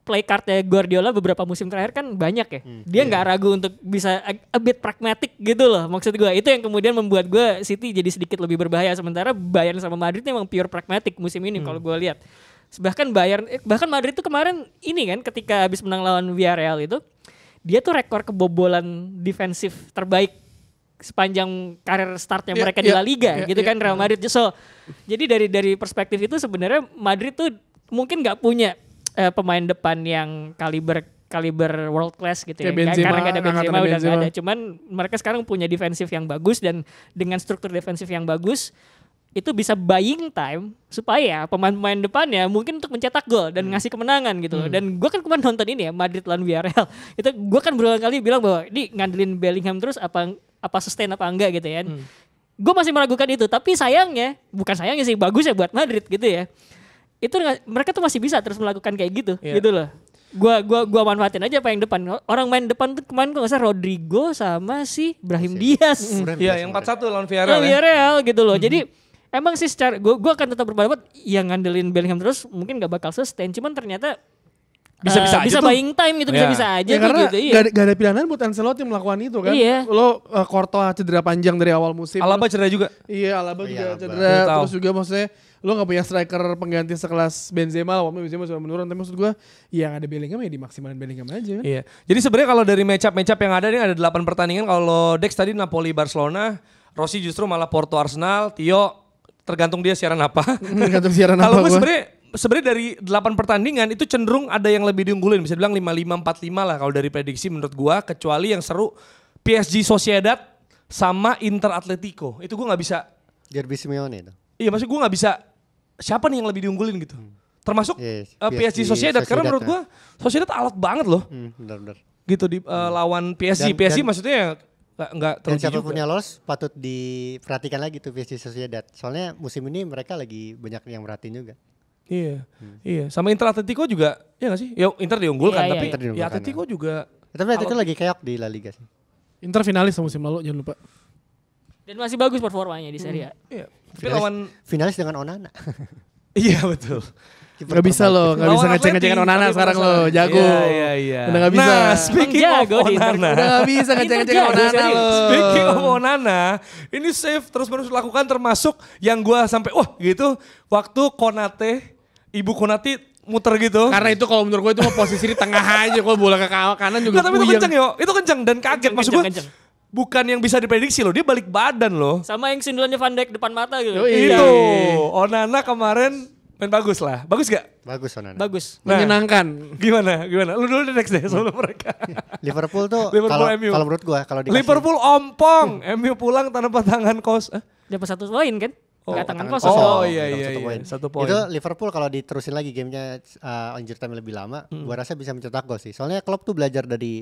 Play ya Guardiola beberapa musim terakhir kan banyak ya. Hmm. Dia nggak yeah. ragu untuk bisa a, a bit pragmatic gitu loh. Maksud gue itu yang kemudian membuat gue City jadi sedikit lebih berbahaya. Sementara Bayern sama Madrid memang pure pragmatic musim ini hmm. kalau gue lihat. Bahkan Bayern, eh, bahkan Madrid tuh kemarin ini kan ketika habis menang lawan Villarreal itu, dia tuh rekor kebobolan defensif terbaik sepanjang karir startnya yeah, mereka yeah, di La Liga yeah, gitu yeah, kan Real Madrid. So jadi dari dari perspektif itu sebenarnya Madrid tuh mungkin nggak punya uh, pemain depan yang kaliber kaliber world class gitu ya. Benzema, Karena gak ada Benzema udah Benzema. gak ada. Cuman mereka sekarang punya defensif yang bagus dan dengan struktur defensif yang bagus itu bisa buying time supaya pemain-pemain depannya mungkin untuk mencetak gol dan hmm. ngasih kemenangan gitu hmm. dan gue kan kemarin nonton ini ya Madrid lawan Villarreal itu gue kan berulang kali bilang bahwa ini ngandelin Bellingham terus apa apa sustain apa enggak gitu ya. Hmm. Gue masih meragukan itu, tapi sayangnya, bukan sayangnya sih, bagus ya buat Madrid gitu ya. Itu mereka tuh masih bisa terus melakukan kayak gitu, yeah. gitu loh. Gua gua gua manfaatin aja apa yang depan. Orang main depan tuh kemarin kok nggak usah Rodrigo sama si Brahim Diaz. Iya, yang 4-1 lawan Villarreal. Lawan iya, ya. Villarreal gitu loh. Hmm. Jadi emang sih secara gue gue akan tetap berpendapat yang ngandelin Bellingham terus mungkin gak bakal sustain cuman ternyata bisa bisa uh, bisa tuh. buying time gitu yeah. bisa bisa ya. aja ya, karena gitu, iya. gak, gak ada pilihan buat Ancelotti melakukan itu kan iya. lo uh, Korto cedera panjang dari awal musim Alaba cedera juga iya Alaba oh, iya, juga iya, cedera Alaba. terus juga maksudnya lo gak punya striker pengganti sekelas Benzema walaupun Benzema sudah menurun tapi maksud gue yang ada Bellingham ya dimaksimalkan Bellingham aja kan iya jadi sebenarnya kalau dari match up match up yang ada ini ada 8 pertandingan kalau Dex tadi Napoli Barcelona Rossi justru malah Porto Arsenal Tio tergantung dia siaran apa. Tergantung siaran apa. Kalau gue sebenarnya sebenarnya dari 8 pertandingan itu cenderung ada yang lebih diunggulin. Bisa bilang 5-5, 4-5 lah kalau dari prediksi menurut gua. Kecuali yang seru PSG Sociedad sama Inter Atletico. Itu gua nggak bisa. Derby Simeone itu. Iya maksud gua nggak bisa siapa nih yang lebih diunggulin gitu. Hmm. Termasuk yes, iya, eh, PSG, PSG Sociedad. Sociedad. Karena menurut ya. gua Sociedad alat banget loh. Hmm, benar, benar. Gitu di uh, lawan PSG. Dan, PSG dan, maksudnya ya nggak gak terlalu siapa punya lolos patut diperhatikan lagi tuh PSG Sociedad soalnya musim ini mereka lagi banyak yang merhatiin juga Iya. Hmm. Iya, sama Inter Atletico juga ya gak sih? Ya Inter diunggulkan iya, iya, tapi Inter iya. diunggulkan. Ya Atletico ya. juga. Ya, tapi Atletico lagi keok di La Liga sih. Inter finalis musim lalu jangan lupa. Dan masih bagus performanya di Serie A. Hmm. Iya. Tapi finalis, lawan finalis dengan Onana. iya betul. gak bisa loh, gak bisa ngeceng-ngecengin Onana sekarang lo, jago. Iya, iya, iya. Udah gak bisa. Nah, speaking of Onana. Udah gak bisa ngeceng Onana lo. Speaking of Onana, ini safe terus-menerus lakukan termasuk yang gue sampai wah gitu waktu Konate Ibu Konati muter gitu. Karena itu kalau menurut gue itu mau posisi di tengah aja. Kalau bola ke kanan juga Nggak, tapi itu kenceng yuk. Itu kenceng dan kaget. Kenceng, Maksud gue kenceng. bukan yang bisa diprediksi loh. Dia balik badan loh. Sama yang sindulannya Van Dijk depan mata gitu. Oh, iya. Itu. Onana kemarin main bagus lah. Bagus gak? Bagus Onana. Bagus. Nah, Menyenangkan. Gimana? Gimana? Lu dulu next deh sebelum hmm. mereka. Liverpool tuh Liverpool kalau, MU. kalau menurut gue kalau Liverpool ompong, MU pulang tanpa tangan kos. Eh? Dapat satu poin kan? Oh, gak tangan kosong. Oh, oh iya iya. Satu iya. poin. Satu poin. Itu Liverpool kalau diterusin lagi gamenya uh, eh, injury time lebih lama, hmm. gua rasa bisa mencetak gol sih. Soalnya Klopp tuh belajar dari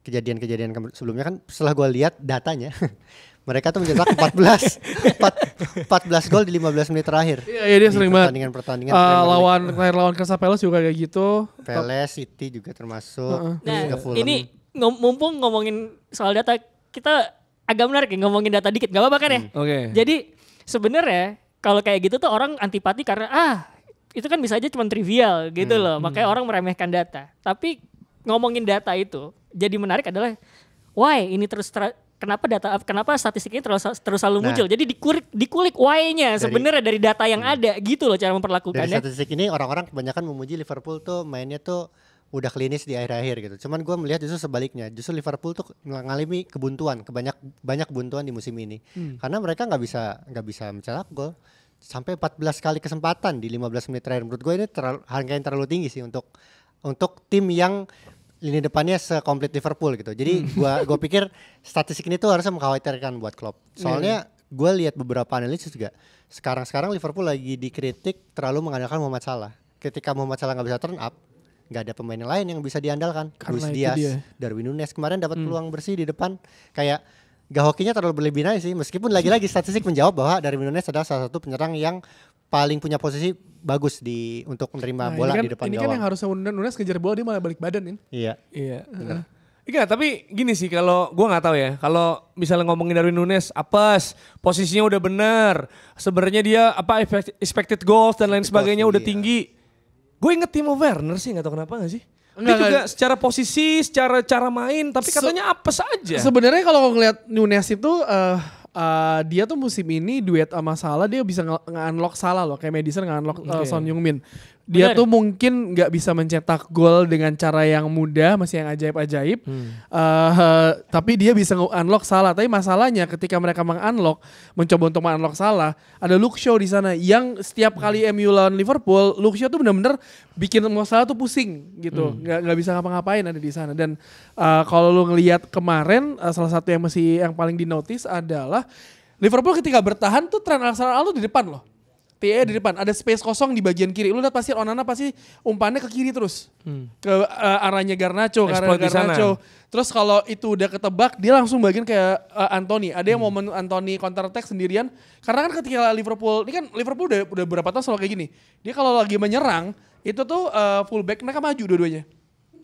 kejadian-kejadian sebelumnya kan setelah gua lihat datanya mereka tuh mencetak 14 4, 14 gol di 15 menit terakhir. Iya, iya dia sering banget. Pertandingan eh, pertandingan uh, lawan terakhir lawan Crystal Palace juga kayak gitu. Palace City juga termasuk. Uh -huh. Nah, ini ngom mumpung ngomongin soal data kita agak menarik ya ngomongin data dikit. Gak apa-apa kan ya? Hmm. Oke. Okay. Jadi sebenarnya kalau kayak gitu tuh orang antipati karena ah itu kan bisa aja cuma trivial gitu hmm. loh hmm. makanya hmm. orang meremehkan data tapi ngomongin data itu jadi menarik adalah why ini terus tra- kenapa data kenapa statistik ini terus terus selalu nah, muncul jadi dikulik dikulik why-nya sebenarnya dari data yang hmm. ada gitu loh cara memperlakukannya statistik ini orang-orang kebanyakan memuji Liverpool tuh mainnya tuh udah klinis di akhir-akhir gitu. Cuman gue melihat justru sebaliknya, justru Liverpool tuh mengalami kebuntuan, kebanyak banyak kebuntuan di musim ini. Hmm. Karena mereka nggak bisa nggak bisa mencetak gol sampai 14 kali kesempatan di 15 menit terakhir. Menurut gue ini terlalu, harga yang terlalu tinggi sih untuk untuk tim yang lini depannya sekomplit Liverpool gitu. Jadi hmm. gua gua pikir statistik ini tuh harusnya mengkhawatirkan buat klub. Iya, Soalnya yeah. gue lihat beberapa analisis juga sekarang-sekarang Liverpool lagi dikritik terlalu mengandalkan Muhammad Salah. Ketika Muhammad Salah nggak bisa turn up, nggak ada pemain yang lain yang bisa diandalkan. Luis Diaz, dia. Darwin Nunes kemarin dapat hmm. peluang bersih di depan kayak gak hokinya terlalu berlebihan sih. Meskipun lagi-lagi statistik menjawab bahwa Darwin Nunes adalah salah satu penyerang yang paling punya posisi bagus di untuk menerima nah, bola kan, di depan ini kan gawang. Ini kan yang harusnya Nunes kejar bola dia malah balik badan kan. Iya. Iya. Iya, tapi gini sih kalau gue nggak tahu ya. Kalau misalnya ngomongin Darwin Nunes, apes, posisinya udah bener. Sebenarnya dia apa expected goals dan lain sebagainya udah iya. tinggi. Iya. Gue inget Timo Werner sih, gak tau kenapa gak sih? Enggak, dia juga enggak. secara posisi, secara cara main, tapi katanya apes aja. Sebenarnya kalau ngeliat Nunes itu uh, uh, dia tuh musim ini duet sama Salah dia bisa nge-unlock Salah loh, kayak Madison nge-unlock eh, okay. uh, Son Heung-min dia Bener. tuh mungkin nggak bisa mencetak gol dengan cara yang mudah masih yang ajaib-ajaib hmm. uh, tapi dia bisa nge-unlock salah tapi masalahnya ketika mereka mengunlock, mencoba untuk meng-unlock salah ada Luke Shaw di sana yang setiap kali MU hmm. lawan Liverpool Luke Shaw tuh benar-benar bikin mau salah tuh pusing gitu hmm. nggak hmm. bisa ngapa-ngapain ada di sana dan uh, kalau lu ngelihat kemarin uh, salah satu yang masih yang paling di notice adalah Liverpool ketika bertahan tuh tren Arsenal Arnold di depan loh PA eh, di depan, ada space kosong di bagian kiri. Lu lihat pasti Onana pasti umpannya ke kiri terus. Hmm. Ke uh, arahnya Garnacho, ke arah Garnacho. Terus kalau itu udah ketebak, dia langsung bagian ke uh, Anthony. Ada yang hmm. momen Anthony counter attack sendirian. Karena kan ketika Liverpool, ini kan Liverpool udah udah berapa tahun selalu kayak gini. Dia kalau lagi menyerang, itu tuh uh, fullback mereka maju dua-duanya.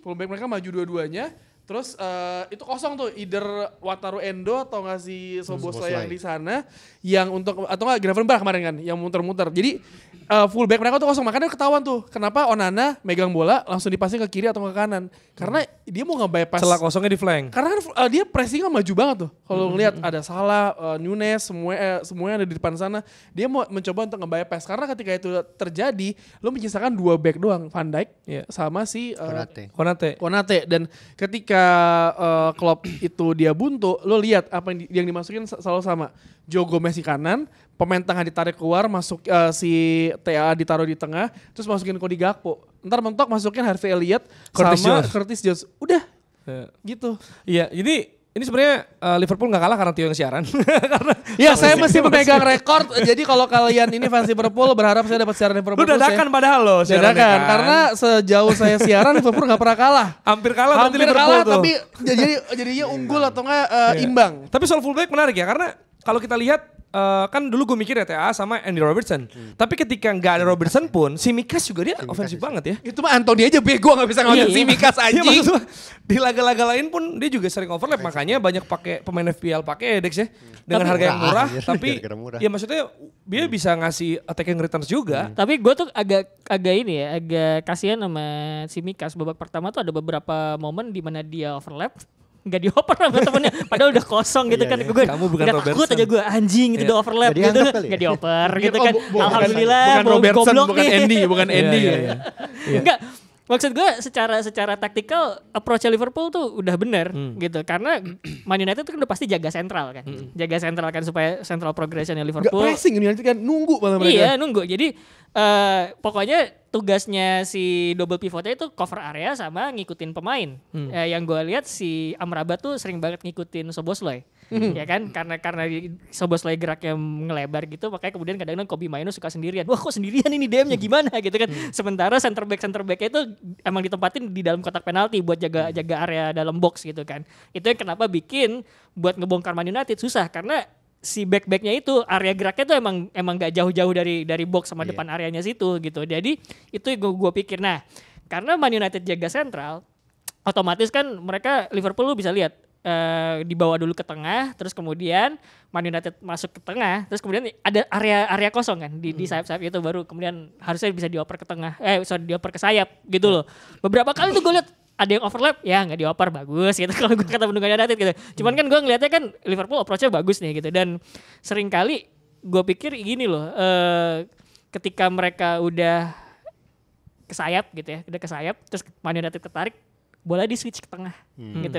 Fullback mereka maju dua-duanya Terus uh, itu kosong tuh, either Wataru Endo atau nggak si hmm, Sobosla yang di sana, yang untuk atau nggak Gravenberg kemarin kan, yang muter-muter. Jadi uh, back mereka tuh kosong, makanya ketahuan tuh kenapa Onana megang bola langsung dipasang ke kiri atau ke kanan, karena dia mau nge-bypass. Celah kosongnya di flank. Karena kan uh, dia pressingnya kan maju banget tuh. Kalau hmm, ngelihat hmm, ada salah, uh, Nunes, semua eh, semuanya ada di depan sana, dia mau mencoba untuk nge-bypass. Karena ketika itu terjadi, lo menyisakan dua back doang, Van Dijk yeah. sama si uh, Konate. Konate. Konate. Dan ketika ketika uh, Klopp itu dia buntu, lo lihat apa yang, di, yang dimasukin selalu sama. Joe Gomez di kanan, pemain tengah ditarik keluar, masuk uh, si TA ditaruh di tengah, terus masukin Cody Gakpo. Ntar mentok masukin Harvey Elliott sama Curtis Jones. Udah. yeah. Gitu. Iya, jadi ini sebenarnya uh, Liverpool nggak kalah karena Tio yang siaran. karena ya saya masih memegang rekor. jadi kalau kalian ini fans Liverpool berharap saya dapat siaran Liverpool. Lu ya. dadakan saya, padahal lo. Dadakan kan. karena sejauh saya siaran Liverpool nggak pernah kalah. Hampir kalah Hampir Liverpool kalah, tuh. tapi jadi jadinya unggul atau enggak uh, eh, yeah. imbang. Tapi soal fullback menarik ya karena kalau kita lihat uh, kan dulu gue mikir ya sama Andy Robertson. Hmm. Tapi ketika nggak ada Robertson pun, si Mikas juga dia si ofensif banget ya. Itu mah Anthony aja gue nggak bisa ngeliat iya, si Mikas aja. Iya, di laga-laga lain pun dia juga sering overlap. okay. Makanya banyak pakai pemain FPL pakai Dex ya. Hmm. Dengan tapi harga yang murah. ya, tapi murah. ya maksudnya dia hmm. bisa ngasih attack attacking returns juga. Hmm. Tapi gue tuh agak agak ini ya, agak kasihan sama si Mikas. Babak pertama tuh ada beberapa momen di mana dia overlap nggak dioper sama temennya padahal udah kosong gitu iya, kan iya. gue kamu bukan takut aja gue anjing itu udah iya. overlap gitu nggak dioper gitu oh, kan alhamdulillah bukan Robertson bukan Andy bukan Andy enggak Maksud gue secara secara taktikal approach Liverpool tuh udah bener hmm. gitu karena Man United tuh kan udah pasti jaga sentral kan. Hmm. Jaga sentral kan supaya central progressionnya Liverpool. Gak pressing United kan nunggu malah mereka. Iya, nunggu. Jadi uh, pokoknya tugasnya si double pivotnya itu cover area sama ngikutin pemain. Hmm. Uh, yang gue lihat si Amrabat tuh sering banget ngikutin Sobosloy. Hmm. Ya kan karena karena Sobosloy geraknya ngelebar gitu makanya kemudian kadang-kadang Kobi Maino suka sendirian. Wah, kok sendirian ini DM-nya hmm. gimana gitu kan. Hmm. Sementara center back center back itu emang ditempatin di dalam kotak penalti buat jaga hmm. jaga area dalam box gitu kan. Itu yang kenapa bikin buat ngebongkar Man United susah karena si back backnya itu area geraknya tuh emang emang gak jauh-jauh dari dari box sama yeah. depan areanya situ gitu. Jadi itu gue gue pikir nah karena Man United jaga sentral otomatis kan mereka Liverpool lu bisa lihat Uh, eh, dibawa dulu ke tengah, terus kemudian Man United masuk ke tengah, terus kemudian ada area area kosong kan di, hmm. di sayap-sayap itu baru kemudian harusnya bisa dioper ke tengah, eh sorry dioper ke sayap gitu iya. loh. Beberapa kali tuh gue lihat ada yang overlap ya nggak dioper bagus gitu kalau gue kata pendukungnya United gitu cuman kan gue ngelihatnya kan Liverpool approach bagus nih gitu dan sering kali gue pikir gini loh eh, ketika mereka udah ke sayap gitu ya udah ke sayap terus Man United ketarik bola di switch ke tengah hmm. gitu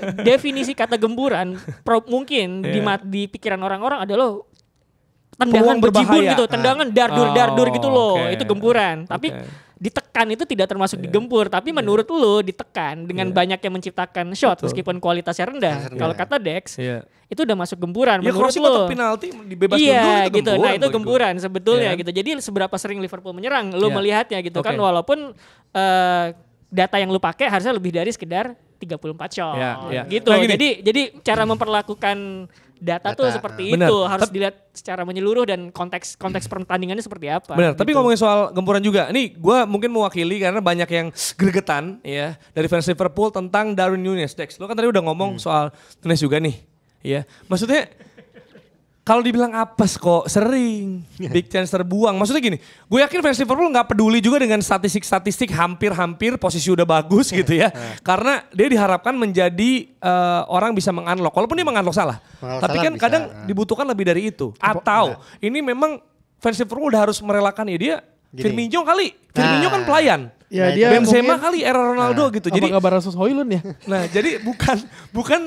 definisi kata gemburan pro, mungkin yeah. di, mat, di pikiran orang-orang adalah tendangan berjibun gitu, tendangan dardur-dardur ah. oh, gitu loh, okay. itu gemburan. Tapi ditekan itu tidak termasuk yeah. digempur, tapi yeah. menurut lo ditekan dengan yeah. banyak yang menciptakan shot Betul. meskipun kualitasnya rendah. Yeah. Kalau kata Dex, yeah. itu udah masuk gemburan. Ya, menurut lo penalti dibebas yeah, itu gitu. Gemburan, nah itu gemburan gue. sebetulnya yeah. gitu. Jadi seberapa sering Liverpool menyerang, lo yeah. melihatnya gitu okay. kan, walaupun uh, data yang lu pakai harusnya lebih dari sekedar 34 shot. Yeah, ya, yeah. Gitu. Nah, jadi jadi cara memperlakukan data, data. tuh seperti Bener. Ah. itu harus Tep dilihat secara menyeluruh dan konteks konteks pertandingannya seperti apa. Benar, gitu. tapi ngomongin soal gempuran juga. Nih gue mungkin mewakili karena banyak yang gregetan ya dari fans Liverpool tentang Darwin Nunes Dex. Lo kan tadi udah ngomong hmm. soal Nunes juga nih. Ya, maksudnya kalau dibilang apes kok sering big chance terbuang. Maksudnya gini, gue yakin fans Liverpool nggak peduli juga dengan statistik-statistik hampir-hampir posisi udah bagus gitu ya. Karena dia diharapkan menjadi uh, orang bisa mengunlock. Walaupun dia mengunlock salah, mengunlock tapi salah kan bisa, kadang uh. dibutuhkan lebih dari itu. Atau nah. ini memang fans Liverpool udah harus merelakan ya dia Firmino kali. Nah. Firmino nah. kan pelayan. Ya nah, dia Benzema mungkin, kali era Ronaldo nah, gitu. Jadi kabar Rasus Hoylund ya? Nah, jadi bukan bukan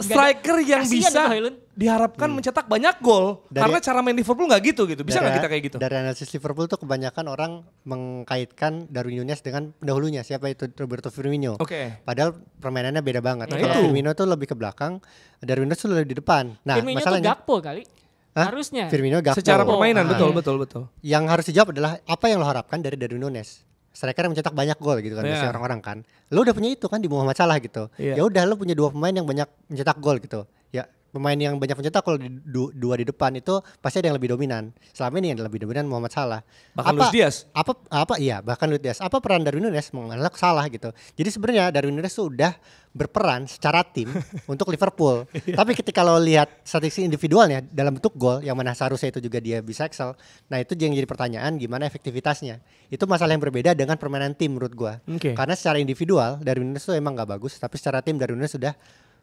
striker yang bisa diharapkan hmm. mencetak banyak gol dari, karena cara main Liverpool nggak gitu gitu. Bisa nggak kita kayak gitu? Dari analisis Liverpool tuh kebanyakan orang mengkaitkan Darwin Nunez dengan pendahulunya siapa itu Roberto Firmino. Oke. Okay. Padahal permainannya beda banget. Nah, Kalau Firmino tuh lebih ke belakang, Darwin Nunez tuh lebih di depan. Nah, Firmino masalahnya tuh kali. Hah? Harusnya. Firmino Gakpo. Secara permainan nah. betul betul betul. Yang harus dijawab adalah apa yang lo harapkan dari Darwin Nunes? striker yang mencetak banyak gol gitu kan yeah. biasanya iya. orang-orang kan. Lo udah punya itu kan di Muhammad Salah gitu. Yeah. Ya udah lo punya dua pemain yang banyak mencetak gol gitu. Ya pemain yang banyak mencetak kalau di, du, dua di depan itu pasti ada yang lebih dominan. Selama ini yang lebih dominan Muhammad Salah. Bahkan apa, Luis Diaz. Apa apa iya, bahkan Luis Diaz. Apa peran Darwin Nunes mengelak Salah gitu. Jadi sebenarnya Darwin Nunes sudah berperan secara tim untuk Liverpool. Iya. Tapi ketika lo lihat statistik individualnya dalam bentuk gol yang mana seharusnya itu juga dia bisa excel. Nah, itu yang jadi pertanyaan gimana efektivitasnya. Itu masalah yang berbeda dengan permainan tim menurut gua. Okay. Karena secara individual Darwin Nunes itu emang nggak bagus, tapi secara tim Darwin Nunes sudah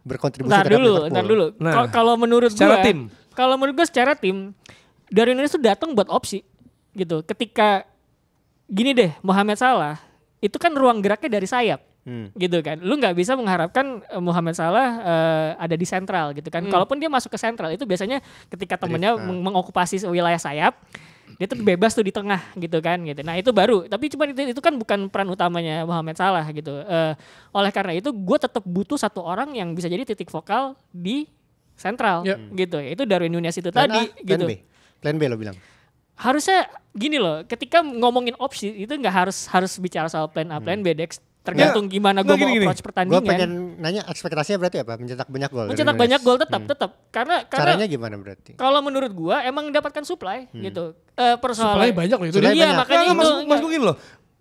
berkontribusi ntar dulu, Liverpool. Ntar dulu, nah, Kalau menurut secara gua, tim. kalau menurut gue secara tim, dari Indonesia itu datang buat opsi gitu. Ketika gini deh, Mohamed Salah itu kan ruang geraknya dari sayap. Hmm. gitu kan, lu nggak bisa mengharapkan eh, Muhammad Salah uh, ada di sentral gitu kan. Hmm. Kalaupun dia masuk ke sentral itu biasanya ketika temennya meng mengokupasi wilayah sayap, dia tuh bebas tuh di tengah gitu kan gitu nah itu baru tapi cuma itu itu kan bukan peran utamanya Muhammad Salah gitu uh, oleh karena itu gue tetap butuh satu orang yang bisa jadi titik vokal di sentral yep. Ya. Hmm. gitu itu dari Indonesia itu plan tadi A, gitu plan B plan B lo bilang harusnya gini loh ketika ngomongin opsi itu nggak harus harus bicara soal plan A plan B Dex Tergantung gimana gue mau approach pertandingan. Gue pengen nanya ekspektasinya berarti apa? Mencetak banyak gol. Mencetak banyak gol tetap hmm. tetap karena, karena caranya gimana berarti? Kalau menurut gue emang mendapatkan supply hmm. gitu. Uh, persoalan supply banyak loh itu. Supply iya, banyak. makanya nah, itu. Mas, mas loh,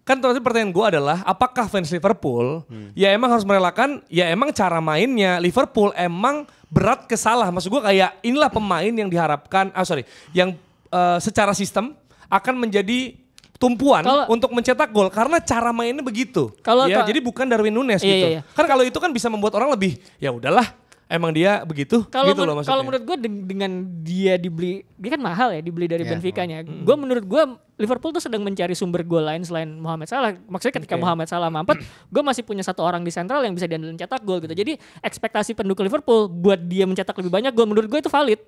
kan terus pertanyaan gue adalah apakah fans Liverpool hmm. ya emang harus merelakan ya emang cara mainnya Liverpool emang berat kesalah. maksud gue kayak inilah pemain yang diharapkan ah sorry yang uh, secara sistem akan menjadi tumpuan kalo, untuk mencetak gol karena cara mainnya begitu. Kalau ya, jadi bukan Darwin Nunes iya, gitu. Iya, iya. Kan kalau itu kan bisa membuat orang lebih ya udahlah emang dia begitu kalau gitu men- menurut gue dengan dia dibeli dia kan mahal ya dibeli dari yeah. Benfica-nya. Mm. Gue menurut gue Liverpool tuh sedang mencari sumber gol lain selain Mohamed Salah. Maksudnya ketika okay. Mohamed Salah mampet, gue masih punya satu orang di sentral yang bisa diandalkan cetak gol gitu. Jadi ekspektasi pendukung Liverpool buat dia mencetak lebih banyak gol menurut gue itu valid.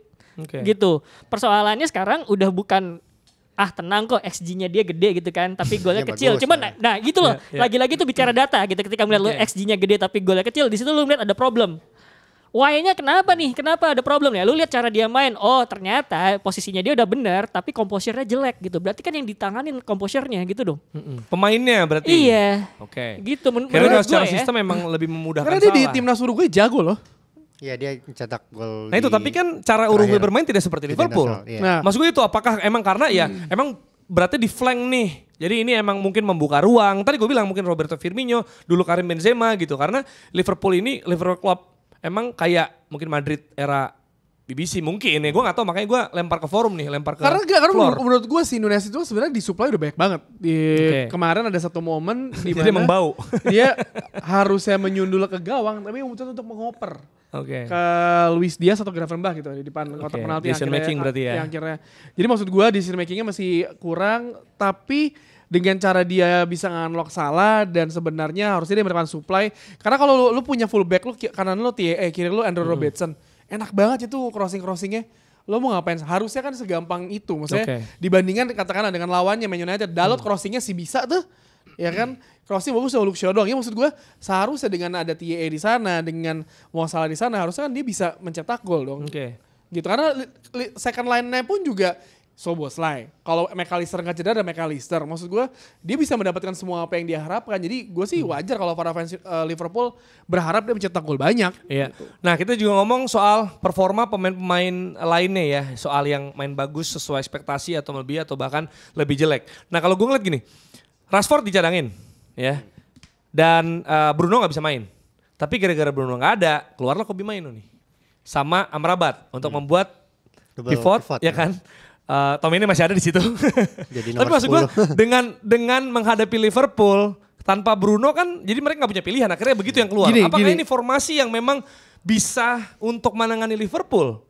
Okay. Gitu. Persoalannya sekarang udah bukan ah tenang kok XG-nya dia gede gitu kan tapi golnya ya, kecil bagus, cuman nah, nah gitu loh iya, iya. lagi-lagi ya, ya. tuh bicara hmm. data gitu ketika melihat okay. Iya. lo XG-nya gede tapi golnya kecil di situ lo melihat ada problem why-nya kenapa nih kenapa ada problem ya lo lihat cara dia main oh ternyata posisinya dia udah bener tapi komposernya jelek gitu berarti kan yang ditangani komposernya gitu dong pemainnya berarti iya oke okay. gitu men Karena menurut gue ya. sistem memang lebih memudahkan karena dia salah. di timnas Uruguay jago loh Iya dia cetak gol. Nah itu tapi kan cara Uruguay bermain tidak seperti Liverpool. Iya. Nah, maksud gue itu apakah emang karena ya hmm. emang berarti di flank nih. Jadi ini emang mungkin membuka ruang. Tadi gue bilang mungkin Roberto Firmino, dulu Karim Benzema gitu karena Liverpool ini Liverpool club emang kayak mungkin Madrid era BBC mungkin ya gue gak tau makanya gue lempar ke forum nih lempar ke karena gak, karena menurut, menurut gue si Indonesia itu sebenarnya di supply udah banyak banget di okay. kemarin ada satu momen di mana dia membau dia harusnya menyundul ke gawang tapi memutuskan untuk mengoper Oke. Okay. Ke Luis Diaz atau Gravenbach gitu di depan okay. kotak penalti yang akhirnya, making berarti ya. Yang akhirnya. Jadi maksud gua decision makingnya masih kurang tapi dengan cara dia bisa nganlok salah dan sebenarnya harusnya dia mendapatkan supply karena kalau lu, lu punya fullback lu kanan lu eh kiri lu Andrew hmm. Robertson enak banget itu crossing crossingnya lo mau ngapain harusnya kan segampang itu maksudnya okay. dibandingkan katakanlah dengan lawannya Man United Dalot hmm. crossingnya sih bisa tuh ya kan? Crossing bagus sama Luke Shaw doang. Ya maksud gue seharusnya dengan ada TAA di sana, dengan mau di sana, harusnya kan dia bisa mencetak gol dong. Oke. Okay. Gitu karena second line-nya pun juga Soboslai. Kalau McAllister nggak cedera ada McAllister. Maksud gue dia bisa mendapatkan semua apa yang dia harapkan. Jadi gue sih hmm. wajar kalau para fans eh, Liverpool berharap dia mencetak gol banyak. Iya. Nah kita juga ngomong soal performa pemain-pemain lainnya ya. Soal yang main bagus sesuai ekspektasi atau lebih atau bahkan lebih jelek. Nah kalau gue ngeliat gini. Rashford dicadangin, ya. Dan uh, Bruno nggak bisa main. Tapi gara-gara Bruno nggak ada, keluarlah Kobi Maino nih. Sama Amrabat untuk hmm. membuat pivot, ya, ya. kan? Uh, eh, Tom ini masih ada di situ. Jadi Tapi maksud gue dengan dengan menghadapi Liverpool tanpa Bruno kan, jadi mereka nggak punya pilihan. Akhirnya begitu yang keluar. Gini, Apakah gini. ini formasi yang memang bisa untuk menangani Liverpool?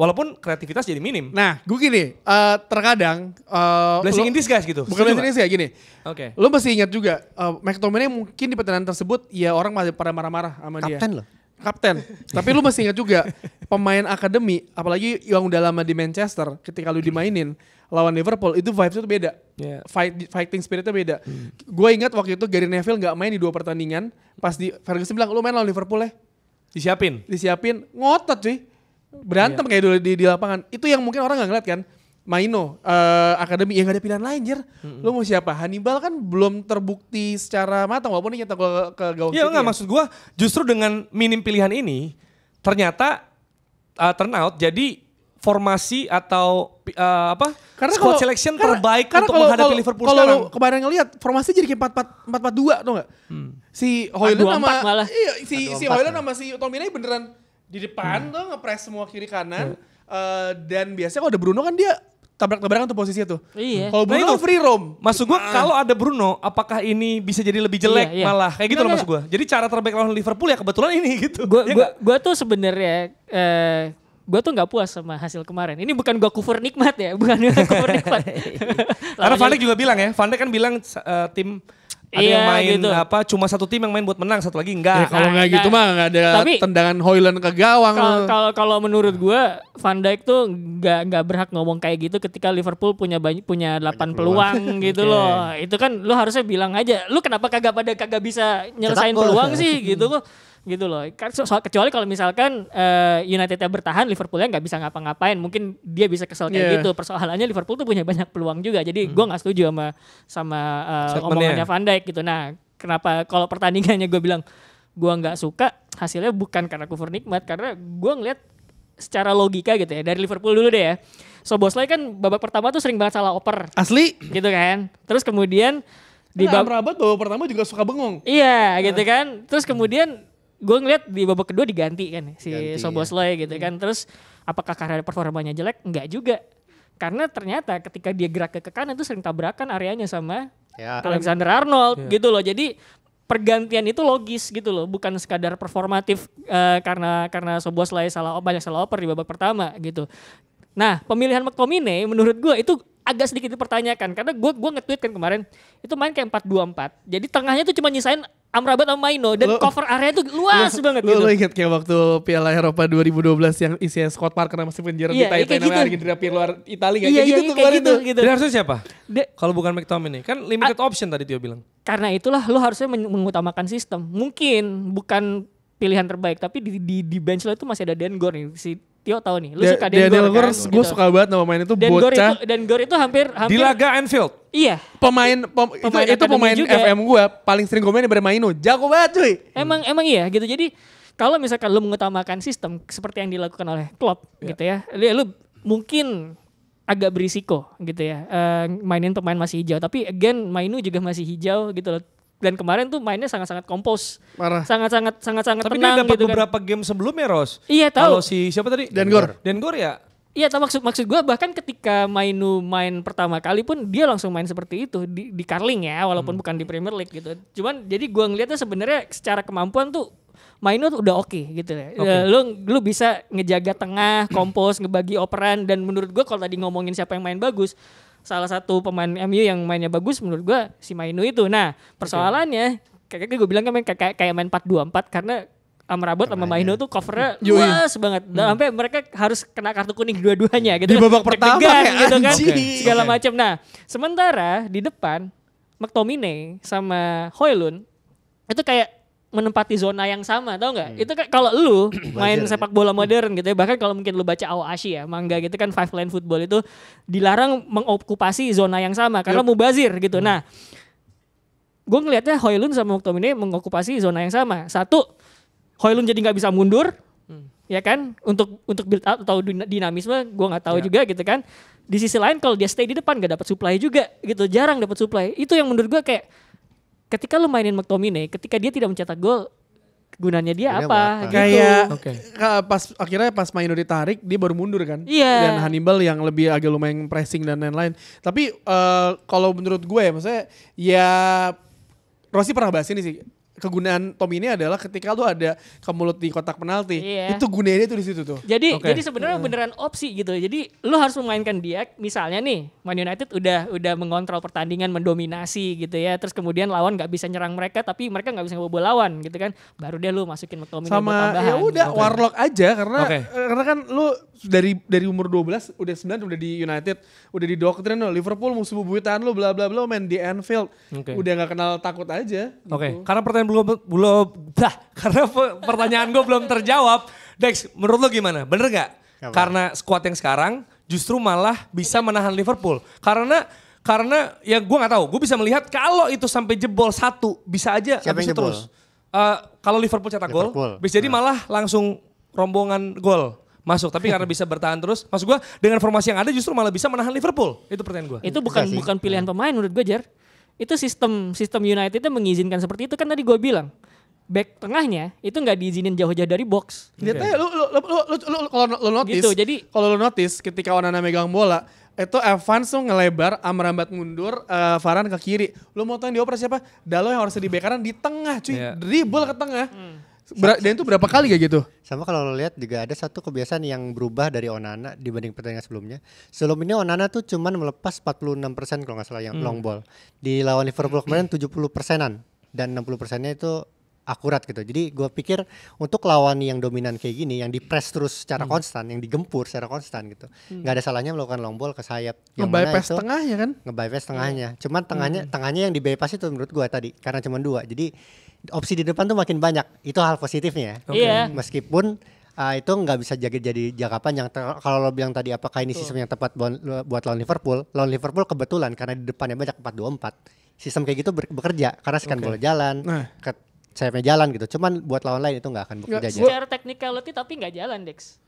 Walaupun kreativitas jadi minim. Nah, gue gini, uh, terkadang uh, blessing lo, in disguise gitu. Bukan blessing in disguise gini. Oke. Okay. Lo mesti ingat juga uh, eh, McTominay mungkin di pertandingan tersebut ya orang masih pada marah-marah sama Kapten dia. Kapten loh kapten. Tapi lu masih ingat juga pemain akademi, apalagi yang udah lama di Manchester, ketika lu dimainin lawan Liverpool itu vibes itu beda. Yeah. Fight, fighting spiritnya beda. Hmm. Gue ingat waktu itu Gary Neville nggak main di dua pertandingan, pas di Ferguson bilang lu main lawan Liverpool ya. Disiapin. Disiapin, ngotot cuy berantem iya. kayak dulu di, di lapangan. Itu yang mungkin orang nggak ngeliat kan. Maino, uh, akademi ya nggak ada pilihan lain, Jer. Mm-hmm. Lo mau siapa? Hannibal kan belum terbukti secara matang walaupun dia nyetak ke, ke gawang. Iya nggak ya. maksud gue, justru dengan minim pilihan ini ternyata uh, turn out jadi formasi atau uh, apa karena squad kalau, selection karena, terbaik karena untuk kalau, menghadapi kalau, Liverpool kalau sekarang. Kalau kemarin ngelihat formasi jadi kayak 4 4 4 4 2 tuh enggak? Hmm. Si Hoyland sama malah. Iya, si si Hoyland sama si Tomine beneran di depan hmm. tuh ngepres semua kiri kanan hmm. uh, dan biasanya kalau ada Bruno kan dia tabrak-tabrakan tuh posisinya tuh. Iya. Kalau Bruno nah, kan free roam. Maksud gua ah. kalau ada Bruno, apakah ini bisa jadi lebih iya, jelek iya, iya. malah kayak gitu loh maksud gua. Jadi cara terbaik lawan Liverpool ya kebetulan ini gitu. Gua ya gua, gua tuh sebenarnya eh gue tuh nggak puas sama hasil kemarin. Ini bukan gue kufur nikmat ya, bukan gue cover nikmat. Karena Van juga bilang ya, Van kan bilang uh, tim ada iya, yang main gitu. apa cuma satu tim yang main buat menang, satu lagi enggak. Ya, kalau nah, enggak gitu mah enggak ada tapi, tendangan Hoyland ke gawang. Kalau kalau menurut gue Van Dijk tuh enggak enggak berhak ngomong kayak gitu ketika Liverpool punya banyak punya 8 peluang, peluang gitu okay. loh. Itu kan lu harusnya bilang aja, lu kenapa kagak pada kagak bisa nyelesain peluang sih gitu loh gitu loh. Kan so, so, kecuali kalau misalkan uh, Unitednya bertahan, Liverpoolnya nggak bisa ngapa-ngapain, mungkin dia bisa kesel kayak yeah. gitu. Persoalannya Liverpool tuh punya banyak peluang juga. Jadi hmm. gue nggak setuju sama sama uh, omongannya Van Dijk gitu. Nah, kenapa kalau pertandingannya gue bilang gue nggak suka, hasilnya bukan karena kufur nikmat, karena gue ngeliat secara logika gitu ya dari Liverpool dulu deh ya. So Bosley kan babak pertama tuh sering banget salah oper. Asli. Gitu kan. Terus kemudian kan di bab babak pertama juga suka bengong. Iya, nah. gitu kan. Terus kemudian gue ngeliat di babak kedua diganti kan si Ganti, Sobosloy iya. ya. gitu hmm. kan. Terus apakah karena performanya jelek? Enggak juga. Karena ternyata ketika dia gerak ke, ke kanan itu sering tabrakan areanya sama ya. Alexander Arnold ya. gitu loh. Jadi pergantian itu logis gitu loh, bukan sekadar performatif uh, karena karena Sobosloy salah banyak salah oper di babak pertama gitu. Nah, pemilihan McTominay menurut gue itu agak sedikit dipertanyakan karena gue gue nge-tweet kan kemarin itu main kayak empat dua empat Jadi tengahnya tuh cuma nyisain Amrabat sama Maino dan lo, cover area itu luas lo, banget lo, gitu. Lo inget kayak waktu Piala Eropa 2012 yang isinya Scott Parker sama Steven Gerrard yeah, di Thailand sama iya, gitu. Argentina luar Italia kayak iya, gitu tuh iya, kayak gitu, gitu. Dan harusnya siapa? Kalau bukan McTominay kan limited A, option tadi Tio bilang. Karena itulah lo harusnya mengutamakan sistem. Mungkin bukan pilihan terbaik tapi di di, di bench lo itu masih ada Dan Gore nih si Tio tahu nih, lu da suka Dan Daniel Gore, kan? Gitu. gue suka banget nama main itu Dan bocah. Gore itu, Dan Gore itu hampir, hampir di laga Anfield. Iya. Pemain, pem, pemain itu, itu pemain juga. FM gue paling sering gue main daripada Maino. Jago banget cuy. Emang hmm. emang iya gitu. Jadi kalau misalkan lu mengutamakan sistem seperti yang dilakukan oleh Klopp yeah. gitu ya, lu, lu mungkin agak berisiko gitu ya uh, mainin pemain masih hijau tapi again Mainu juga masih hijau gitu loh dan kemarin tuh mainnya sangat-sangat kompos. Marah. Sangat-sangat sangat-sangat Tapi dia dapat gitu kan. beberapa game sebelumnya Ros. Iya tahu. Kalau si siapa tadi? Dengor. Dengor ya. Iya, maksud maksud gue bahkan ketika Mainu main pertama kali pun dia langsung main seperti itu di, di Carling ya, walaupun hmm. bukan di Premier League gitu. Cuman jadi gue ngelihatnya sebenarnya secara kemampuan tuh Mainu tuh udah oke okay, gitu ya. Okay. Eh, lu lu bisa ngejaga tengah, kompos, ngebagi operan dan menurut gue kalau tadi ngomongin siapa yang main bagus, salah satu pemain MU yang mainnya bagus menurut gue si Mainu itu. Nah persoalannya okay. kayak gue bilang kan kayak kayak main 4-2-4 karena Amrabat sama Maino ya. tuh covernya Yui. luas banget. Dan nah, hmm. sampai mereka harus kena kartu kuning dua-duanya gitu. Di babak pertama kayak gitu kan. Okay. Segala okay. macam. Nah, sementara di depan McTominay sama Hoylun itu kayak menempati zona yang sama tau nggak hmm. itu kan kalau lu main sepak bola modern gitu ya bahkan kalau mungkin lu baca Awashi ya mangga gitu kan five line football itu dilarang mengokupasi zona yang sama karena yep. mubazir gitu hmm. nah gue ngelihatnya Hoylun sama ini mengokupasi zona yang sama satu Hoylun jadi nggak bisa mundur hmm. ya kan untuk untuk build up atau dinamisme gue nggak tahu yeah. juga gitu kan di sisi lain kalau dia stay di depan gak dapat supply juga gitu jarang dapat supply itu yang menurut gue kayak ketika lu mainin McTominay, ketika dia tidak mencetak gol, gunanya dia apa, apa? Gitu. Kayak okay. pas akhirnya pas Maino ditarik dia baru mundur kan. Iya. Yeah. Dan Hannibal yang lebih agak lumayan pressing dan lain-lain. Tapi uh, kalau menurut gue ya maksudnya ya Rossi pernah bahas ini sih kegunaan Tom ini adalah ketika lu ada ke mulut di kotak penalti, yeah. itu gunanya itu di situ tuh. Jadi okay. jadi sebenarnya uh. beneran opsi gitu. Jadi lu harus memainkan dia misalnya nih Man United udah udah mengontrol pertandingan, mendominasi gitu ya. Terus kemudian lawan nggak bisa nyerang mereka tapi mereka nggak bisa ngebobol lawan gitu kan. Baru deh lu masukin McTominay Sama, buat tambahan. Sama ya udah gitu. Kan. Warlock aja karena okay. karena kan lu dari dari umur 12 udah 9 udah di United, udah di doktrin lo Liverpool musuh bubuitan lo bla bla bla main di Anfield. Okay. Udah nggak kenal takut aja. Oke, okay. Gitu. karena pertanyaan belum belum dah, karena pertanyaan gue belum terjawab. Dex, menurut lo gimana? Bener gak? Karena squad yang sekarang justru malah bisa menahan Liverpool. Karena karena ya gue nggak tahu, gue bisa melihat kalau itu sampai jebol satu bisa aja habis terus. Uh, kalau Liverpool cetak gol, bisa jadi nah. malah langsung rombongan gol masuk tapi karena bisa bertahan terus masuk gue dengan formasi yang ada justru malah bisa menahan Liverpool itu pertanyaan gue itu bukan bukan pilihan iya. pemain menurut gue jar itu sistem sistem United itu mengizinkan seperti itu kan tadi gue bilang back tengahnya itu nggak diizinin jauh-jauh dari box. Lihat okay. lu lu lu lu, lu, lu kalau lu notice. Gitu, jadi kalau lu notice ketika Onana megang bola, itu Evans tuh ngelebar, Amrabat mundur, uh, eh, Farhan ke kiri. lo mau tahu yang dioper siapa? Dalo yang harusnya di back kanan di tengah cuy, yeah. dribble ke tengah. Mm. Ber dan itu berapa kali kayak gitu? Sama kalau lo lihat juga ada satu kebiasaan yang berubah dari Onana dibanding pertandingan sebelumnya. Sebelum ini Onana tuh cuman melepas 46% kalau nggak salah yang hmm. long ball. Di lawan Liverpool kemarin 70 hmm. persenan dan 60 persennya itu akurat gitu. Jadi gue pikir untuk lawan yang dominan kayak gini, yang dipres terus secara hmm. konstan, yang digempur secara konstan gitu, hmm. nggak ada salahnya melakukan long ball ke sayap. Yang nge-bypass tengahnya kan? Nge-bypass tengahnya. Hmm. Cuman tengahnya, hmm. tengahnya yang di bypass itu menurut gue tadi, karena cuma dua. Jadi opsi di depan tuh makin banyak. Itu hal positifnya. Ya. Iya. Okay. Yeah. Meskipun uh, itu nggak bisa jadi jadi jangka panjang. Kalau lo bilang tadi apakah ini sistem yang tepat buat lawan Liverpool? Lawan Liverpool kebetulan karena di depannya banyak 4-2-4. Sistem kayak gitu bekerja karena sekian okay. bola jalan, nah. ke sayapnya jalan gitu. Cuman buat lawan lain itu nggak akan bekerja. Gak, secara technicality tapi nggak jalan Dex.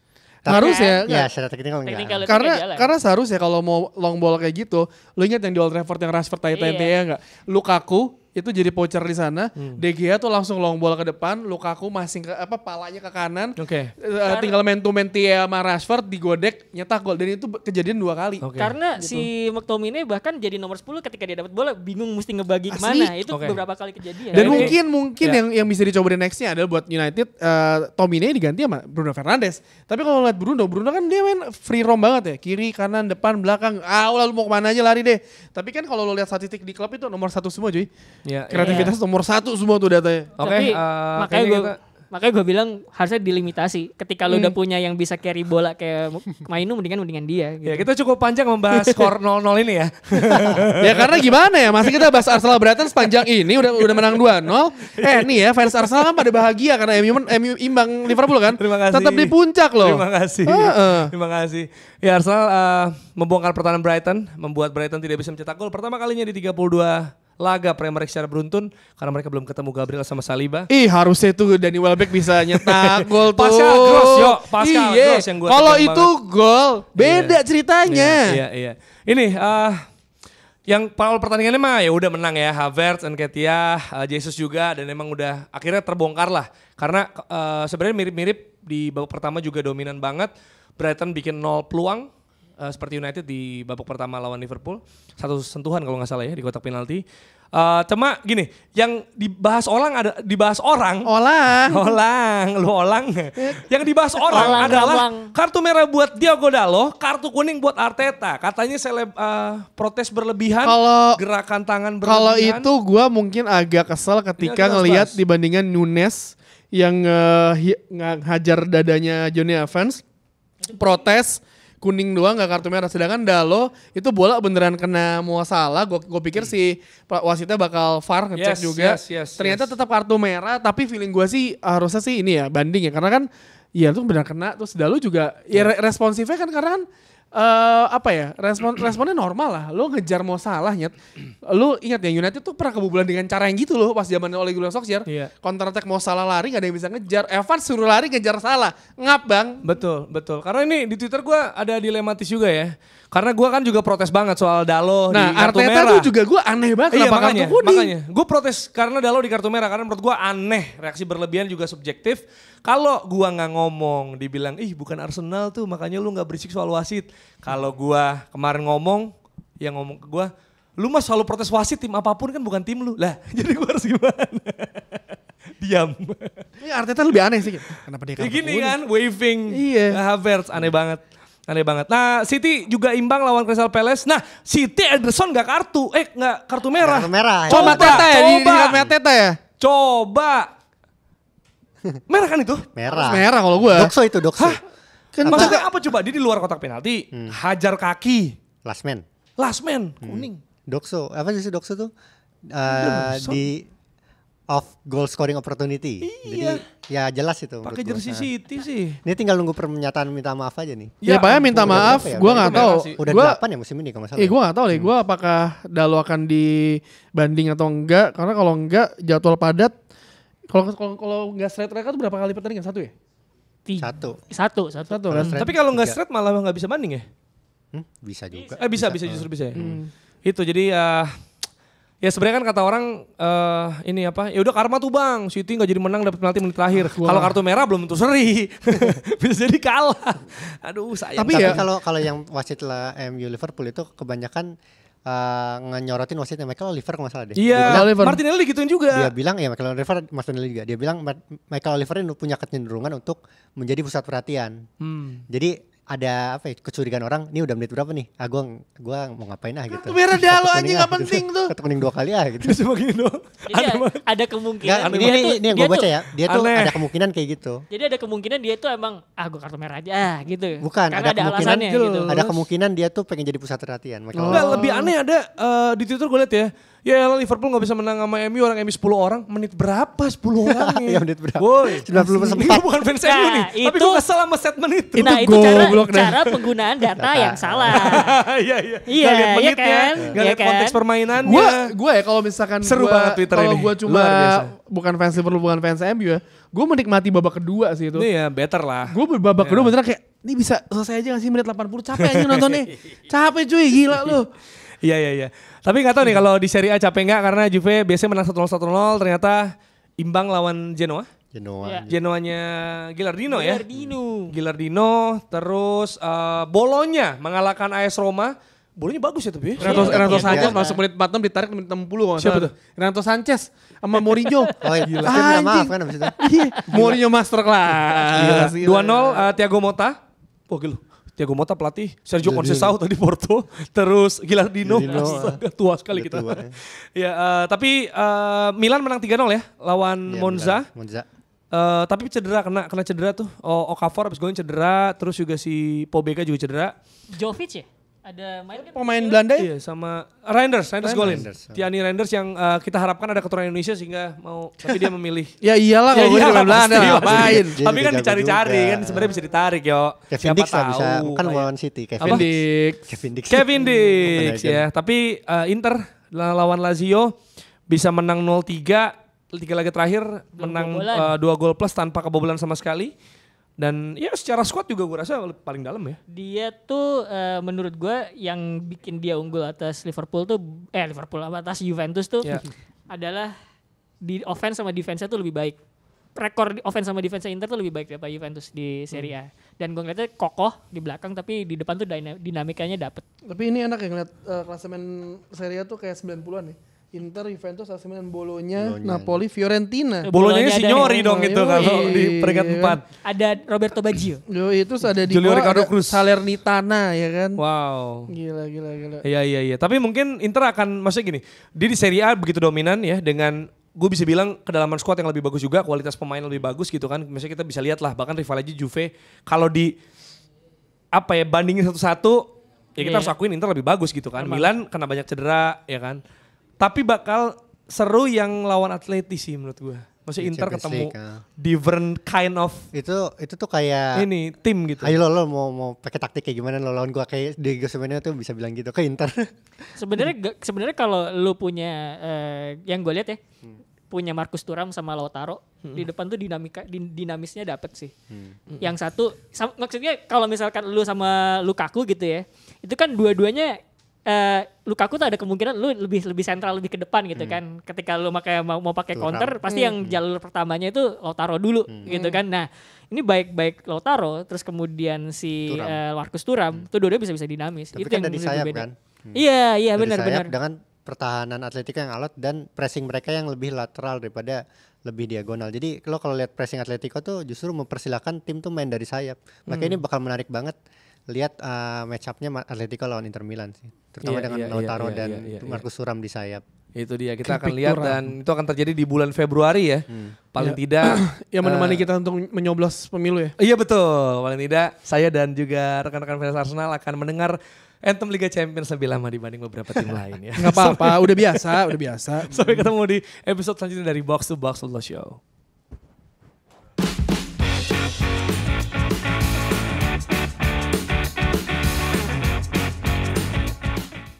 Tapi harus ya, ya secara teknikal enggak. Teknikal karena karena seharusnya kalau mau long ball kayak gitu, lu ingat yang di Old Trafford yang Rashford tanya-tanya iya. enggak? Ya Lukaku itu jadi pocher di sana. Hmm. De tuh langsung long ball ke depan, Lukaku masing ke apa palanya ke kanan. Oke. Okay. Eh, uh, tinggal main to main Tia sama Rashford digodek nyetak gol dan itu kejadian dua kali. Okay. Karena gitu. si McTominay bahkan jadi nomor 10 ketika dia dapat bola bingung mesti ngebagi Asli. kemana. Itu okay. beberapa kali kejadian. Dan mungkin mungkin yeah. yang yang bisa dicoba di nextnya adalah buat United uh, eh, Tomine diganti sama Bruno Fernandes. Tapi kalau lihat Bruno, Bruno kan dia main free roam banget ya, kiri, kanan, depan, belakang. Ah, lalu mau kemana aja lari deh. Tapi kan kalau lo lihat statistik di klub itu nomor satu semua, cuy. Ya, ya, Kreativitas iya. nomor satu semua tuh datanya. Oke. Okay, uh, eh, makanya gue kita... makanya gue bilang harusnya dilimitasi. Ketika hmm. lo udah punya yang bisa carry bola kayak Mainu mendingan mendingan dia. Gitu. Ya kita cukup panjang membahas skor 0-0 ini ya. ya karena gimana ya, masih kita bahas Arsenal Brighton sepanjang ini udah udah menang 2-0. Eh nih ya fans Arsenal kan pada bahagia karena MU, MU imbang Liverpool kan. Terima kasih. Tetap di puncak loh. Terima kasih. Uh -uh. Terima kasih. Ya Arsenal uh, membongkar pertahanan Brighton, membuat Brighton tidak bisa mencetak gol pertama kalinya di 32 laga Premier League secara beruntun karena mereka belum ketemu Gabriel sama Saliba. Ih, harusnya itu Dani Welbeck bisa nyetak gol tuh. Pascal Gross, yo, Pascal Iye. Gross yang gue Kalau itu gol, iya. beda Iye. ceritanya. Iya, iya, Ini uh, yang awal pertandingannya mah ya udah menang ya Havertz, Enketia, uh, Jesus juga dan emang udah akhirnya terbongkar lah karena uh, sebenarnya mirip-mirip di babak pertama juga dominan banget. Brighton bikin nol peluang, uh, seperti United di babak pertama lawan Liverpool satu sentuhan kalau nggak salah ya di kotak penalti Uh, cuma gini, yang dibahas orang ada dibahas orang. Olang. Olang, lu olang. yang dibahas orang olang, adalah olang. kartu merah buat Diogo Dalo, kartu kuning buat Arteta. Katanya seleb uh, protes berlebihan, kalo, gerakan tangan berlebihan. Kalau itu gue mungkin agak kesel ketika iya, ngelihat dibandingkan Nunes yang uh, hajar dadanya Johnny Evans protes kuning doang nggak kartu merah sedangkan Dalo itu bola beneran kena muasalah gue gue pikir si wasitnya bakal far ngecek yes, juga yes, yes, ternyata yes. tetap kartu merah tapi feeling gue sih harusnya sih ini ya banding ya karena kan Iya tuh benar kena terus Dalo juga yeah. ya responsifnya kan karena kan uh, apa ya respon responnya normal lah lo ngejar mau salah nyet lo ingat ya United tuh pernah kebobolan dengan cara yang gitu loh pas zaman oleh Gunnar Solskjaer iya. counter attack mau salah lari gak ada yang bisa ngejar Evans suruh lari ngejar salah ngap bang betul betul karena ini di Twitter gue ada dilematis juga ya karena gue kan juga protes banget soal Dalo nah, di kartu Arteta merah. Nah, juga gue aneh banget iya, kenapa makanya, Makanya, gue protes karena Dalo di kartu merah. Karena menurut gue aneh, reaksi berlebihan juga subjektif. Kalau gue nggak ngomong, dibilang, ih bukan Arsenal tuh makanya lu nggak berisik soal wasit. Kalau gue kemarin ngomong, yang ngomong ke gue, lu mah selalu protes wasit tim apapun kan bukan tim lu. Lah, jadi gue harus gimana? diam. Ini iya, Arteta lebih aneh sih. Kenapa dia ya kartu ya gini kan, waving. Iya. Havertz aneh banget. Aneh banget. Nah, City juga imbang lawan Crystal Palace. Nah, City Ederson gak kartu. Eh, gak kartu merah. Kartu merah. Ya. Coba, coba. Teta ya, coba. Di, di teta ya? Coba. Merah kan itu? Merah. Harus merah kalau gue. Dokso itu, dokso. Hah? Kan apa? Maksudnya apa coba? Dia di luar kotak penalti. Hmm. Hajar kaki. Last man. Last man. Hmm. Kuning. Hmm. Dokso. Apa sih dokso tuh? Uh, di of goal scoring opportunity. Iya. Jadi ya jelas itu. Pakai jersey nah. City sih. Ini tinggal nunggu pernyataan minta maaf aja nih. Ya, ya Pak ya, minta maaf, ya? gua nggak tahu. Udah gua, 8 ya musim ini kalau salah. Iya, eh, gua ya? nggak tahu deh, hmm. gua apakah Dalo akan dibanding atau enggak karena kalau enggak jadwal padat kalau kalau kalau enggak straight mereka tuh berapa kali pertandingan? Satu ya? Tiga. Satu. Satu, satu. satu kan? Tapi kalau enggak straight malah nggak bisa banding ya? Hmm, bisa juga. Eh bisa bisa, bisa justru bisa ya. Hmm. Itu jadi uh, Ya sebenarnya kan kata orang uh, ini apa? Ya udah karma tuh Bang. City nggak jadi menang dapat penalti menit terakhir. Ah, kalau kartu merah belum tentu seri. Bisa jadi kalah. Aduh, sayang. Tapi, Tapi ya kalau kalau yang wasit lah MU Liverpool itu kebanyakan uh, ngenyorotin wasitnya Michael Oliver kalau salah deh. Iya, yeah, bilang, Martinelli gituin juga. Dia bilang ya Michael Oliver, Martinelli juga. Dia bilang Michael Oliver ini punya kecenderungan untuk menjadi pusat perhatian. Hmm. Jadi ada apa ya kecurigaan orang ini udah menit berapa nih ah gue gua mau ngapain ah gitu merah dah lo anjing gak ah, gitu. penting tuh kartu kuning dua kali ah gitu cuma ya, gitu ada kemungkinan ini ini yang gue baca ya dia tuh ada kemungkinan kayak gitu jadi ada kemungkinan dia tuh emang ah gue kartu merah aja ah gitu bukan ada, ada kemungkinan gitu. ada kemungkinan dia tuh pengen jadi pusat perhatian oh. Enggak, lebih aneh ada uh, di twitter gue liat ya Ya yeah, Liverpool nggak bisa menang sama MU orang MU 10 orang menit berapa 10 orang ya? menit berapa? Woy, 90 Gue bukan fans nah, MU nih, itu, tapi gue kesel sama menit itu. Nah itu Go, cara, cara penggunaan data yang salah. Iya iya. Iya iya kan? Gak iya lihat kan? konteks permainannya. Gue gua ya kalau misalkan seru gua, banget Twitter kalo ini. Kalau gue cuma bukan fans Liverpool bukan fans MU ya, gue menikmati babak kedua sih itu. Iya better lah. Gue babak kedua iya. beneran kayak ini bisa selesai aja gak sih menit 80 capek aja nontonnya capek cuy gila lu iya iya iya tapi nggak tahu nih kalau di Serie A capek nggak karena Juve biasanya menang 1-0 1-0 ternyata imbang lawan Genoa. Genoa. Yeah. Genoanya Gilardino, ya. Gilardino. Gilardino terus uh, Bolonya mengalahkan AS Roma. Bolonya bagus ya tapi. Ya. Renato, yeah. Renato iya, Sanchez yeah. masuk menit 46 ditarik menit 60 kalau Siapa tuh? Renato Sanchez sama Mourinho. oh iya. Gila. Ah, maaf kan abis itu. Iya. Mourinho masterclass. 2-0 uh, eh, Thiago Mota. oh, gila. Tiago Motta pelatih, Sergio Conceição tadi Porto, terus Gilardino, Gilardino astaga, tua sekali kita. Tua, ya, ya uh, tapi uh, Milan menang 3-0 ya lawan ya, Monza. Benar. Monza. Uh, tapi cedera kena kena cedera tuh. Oh, Okafor habis golin cedera, terus juga si Pobega juga cedera. Jovic ya? Ada main kan pemain Belanda ya? Iya, sama Renders, Renders, Golin. Tiani Renders yang uh, kita harapkan ada keturunan Indonesia sehingga mau tapi dia memilih. ya iyalah kalau ya, pemain, Belanda ngapain. Tapi kan dicari-cari kan sebenarnya bisa ditarik yo. Kevin Dix lah Bisa, kan lawan City, Kevin Dix. Kevin Dix. Kevin Dix ya, tapi uh, Inter lawan Lazio bisa menang 0-3 tiga laga terakhir dua menang eh, dua gol plus tanpa kebobolan sama sekali. Dan ya secara squad juga gue rasa paling dalam ya. Dia tuh uh, menurut gue yang bikin dia unggul atas Liverpool tuh eh Liverpool atas Juventus tuh yeah. adalah di offense sama defense-nya tuh lebih baik. Rekor offense sama defense Inter tuh lebih baik daripada Juventus di Serie A. Hmm. Dan gue ngeliatnya kokoh di belakang tapi di depan tuh dinamikanya dapet. Tapi ini enak ya ngeliat uh, klasemen Serie A tuh kayak 90-an nih. Ya? Inter, Juventus, AC Milan, Bolonya, Bolonya, Napoli, Fiorentina. Eh, Bolonya, Bolonya Signori dong Bolonya. itu kalau di peringkat iya kan? empat. Ada Roberto Baggio. Yo, itu ada di Julio Ricardo Cruz. Salernitana ya kan. Wow. Gila gila gila. Iya iya iya. Tapi mungkin Inter akan maksudnya gini, dia di Serie A begitu dominan ya dengan gue bisa bilang kedalaman squad yang lebih bagus juga, kualitas pemain lebih bagus gitu kan. Misalnya kita bisa lihat lah bahkan rival aja Juve kalau di apa ya bandingin satu-satu ya kita yeah. harus akuin Inter lebih bagus gitu kan. Memang. Milan kena banyak cedera ya kan. Tapi bakal seru yang lawan Atleti sih menurut gue. Maksudnya Inter ketemu League, uh. different kind of itu itu tuh kayak ini tim gitu. Ayo lo lo mau mau pakai taktik kayak gimana lo lawan gua kayak Diego sebenarnya tuh bisa bilang gitu ke Inter. Sebenarnya sebenarnya kalau lu punya uh, yang gue lihat ya hmm. punya Marcus Turam sama Lautaro hmm. di depan tuh dinamika din, dinamisnya dapet sih. Hmm. hmm. Yang satu sama, maksudnya kalau misalkan lu sama Lukaku gitu ya. Itu kan dua-duanya uh, Lukaku tuh ada kemungkinan lu lebih lebih sentral lebih ke depan gitu hmm. kan. Ketika lu makanya mau mau pakai counter pasti hmm. yang jalur pertamanya itu Lautaro dulu hmm. gitu hmm. kan. Nah, ini baik-baik Lautaro terus kemudian si Turam. Uh, Turam hmm. tuh dua-dua bisa bisa dinamis. Tapi itu kan yang dari sayap beda. kan. Hmm. Iya, iya benar benar. Dengan pertahanan Atletico yang alot dan pressing mereka yang lebih lateral daripada lebih diagonal. Jadi lo kalau lihat pressing Atletico tuh justru mempersilahkan tim tuh main dari sayap. Makanya hmm. ini bakal menarik banget lihat uh, eh, match up Atletico lawan Inter Milan sih. Terutama yeah, dengan yeah, iya, Lautaro yeah, dan yeah, yeah, yeah, Thuram di sayap. Itu dia kita akan lihat dan itu akan terjadi di bulan Februari ya. Hmm. Paling ya. tidak yang menemani uh, kita untuk menyoblos pemilu ya. Iya betul. Paling tidak saya dan juga rekan-rekan fans Arsenal akan mendengar Anthem Liga Champions lebih lama dibanding beberapa tim lain ya. Gak apa-apa, udah biasa, udah biasa. Sampai ketemu di episode selanjutnya dari Box to Box Football Show.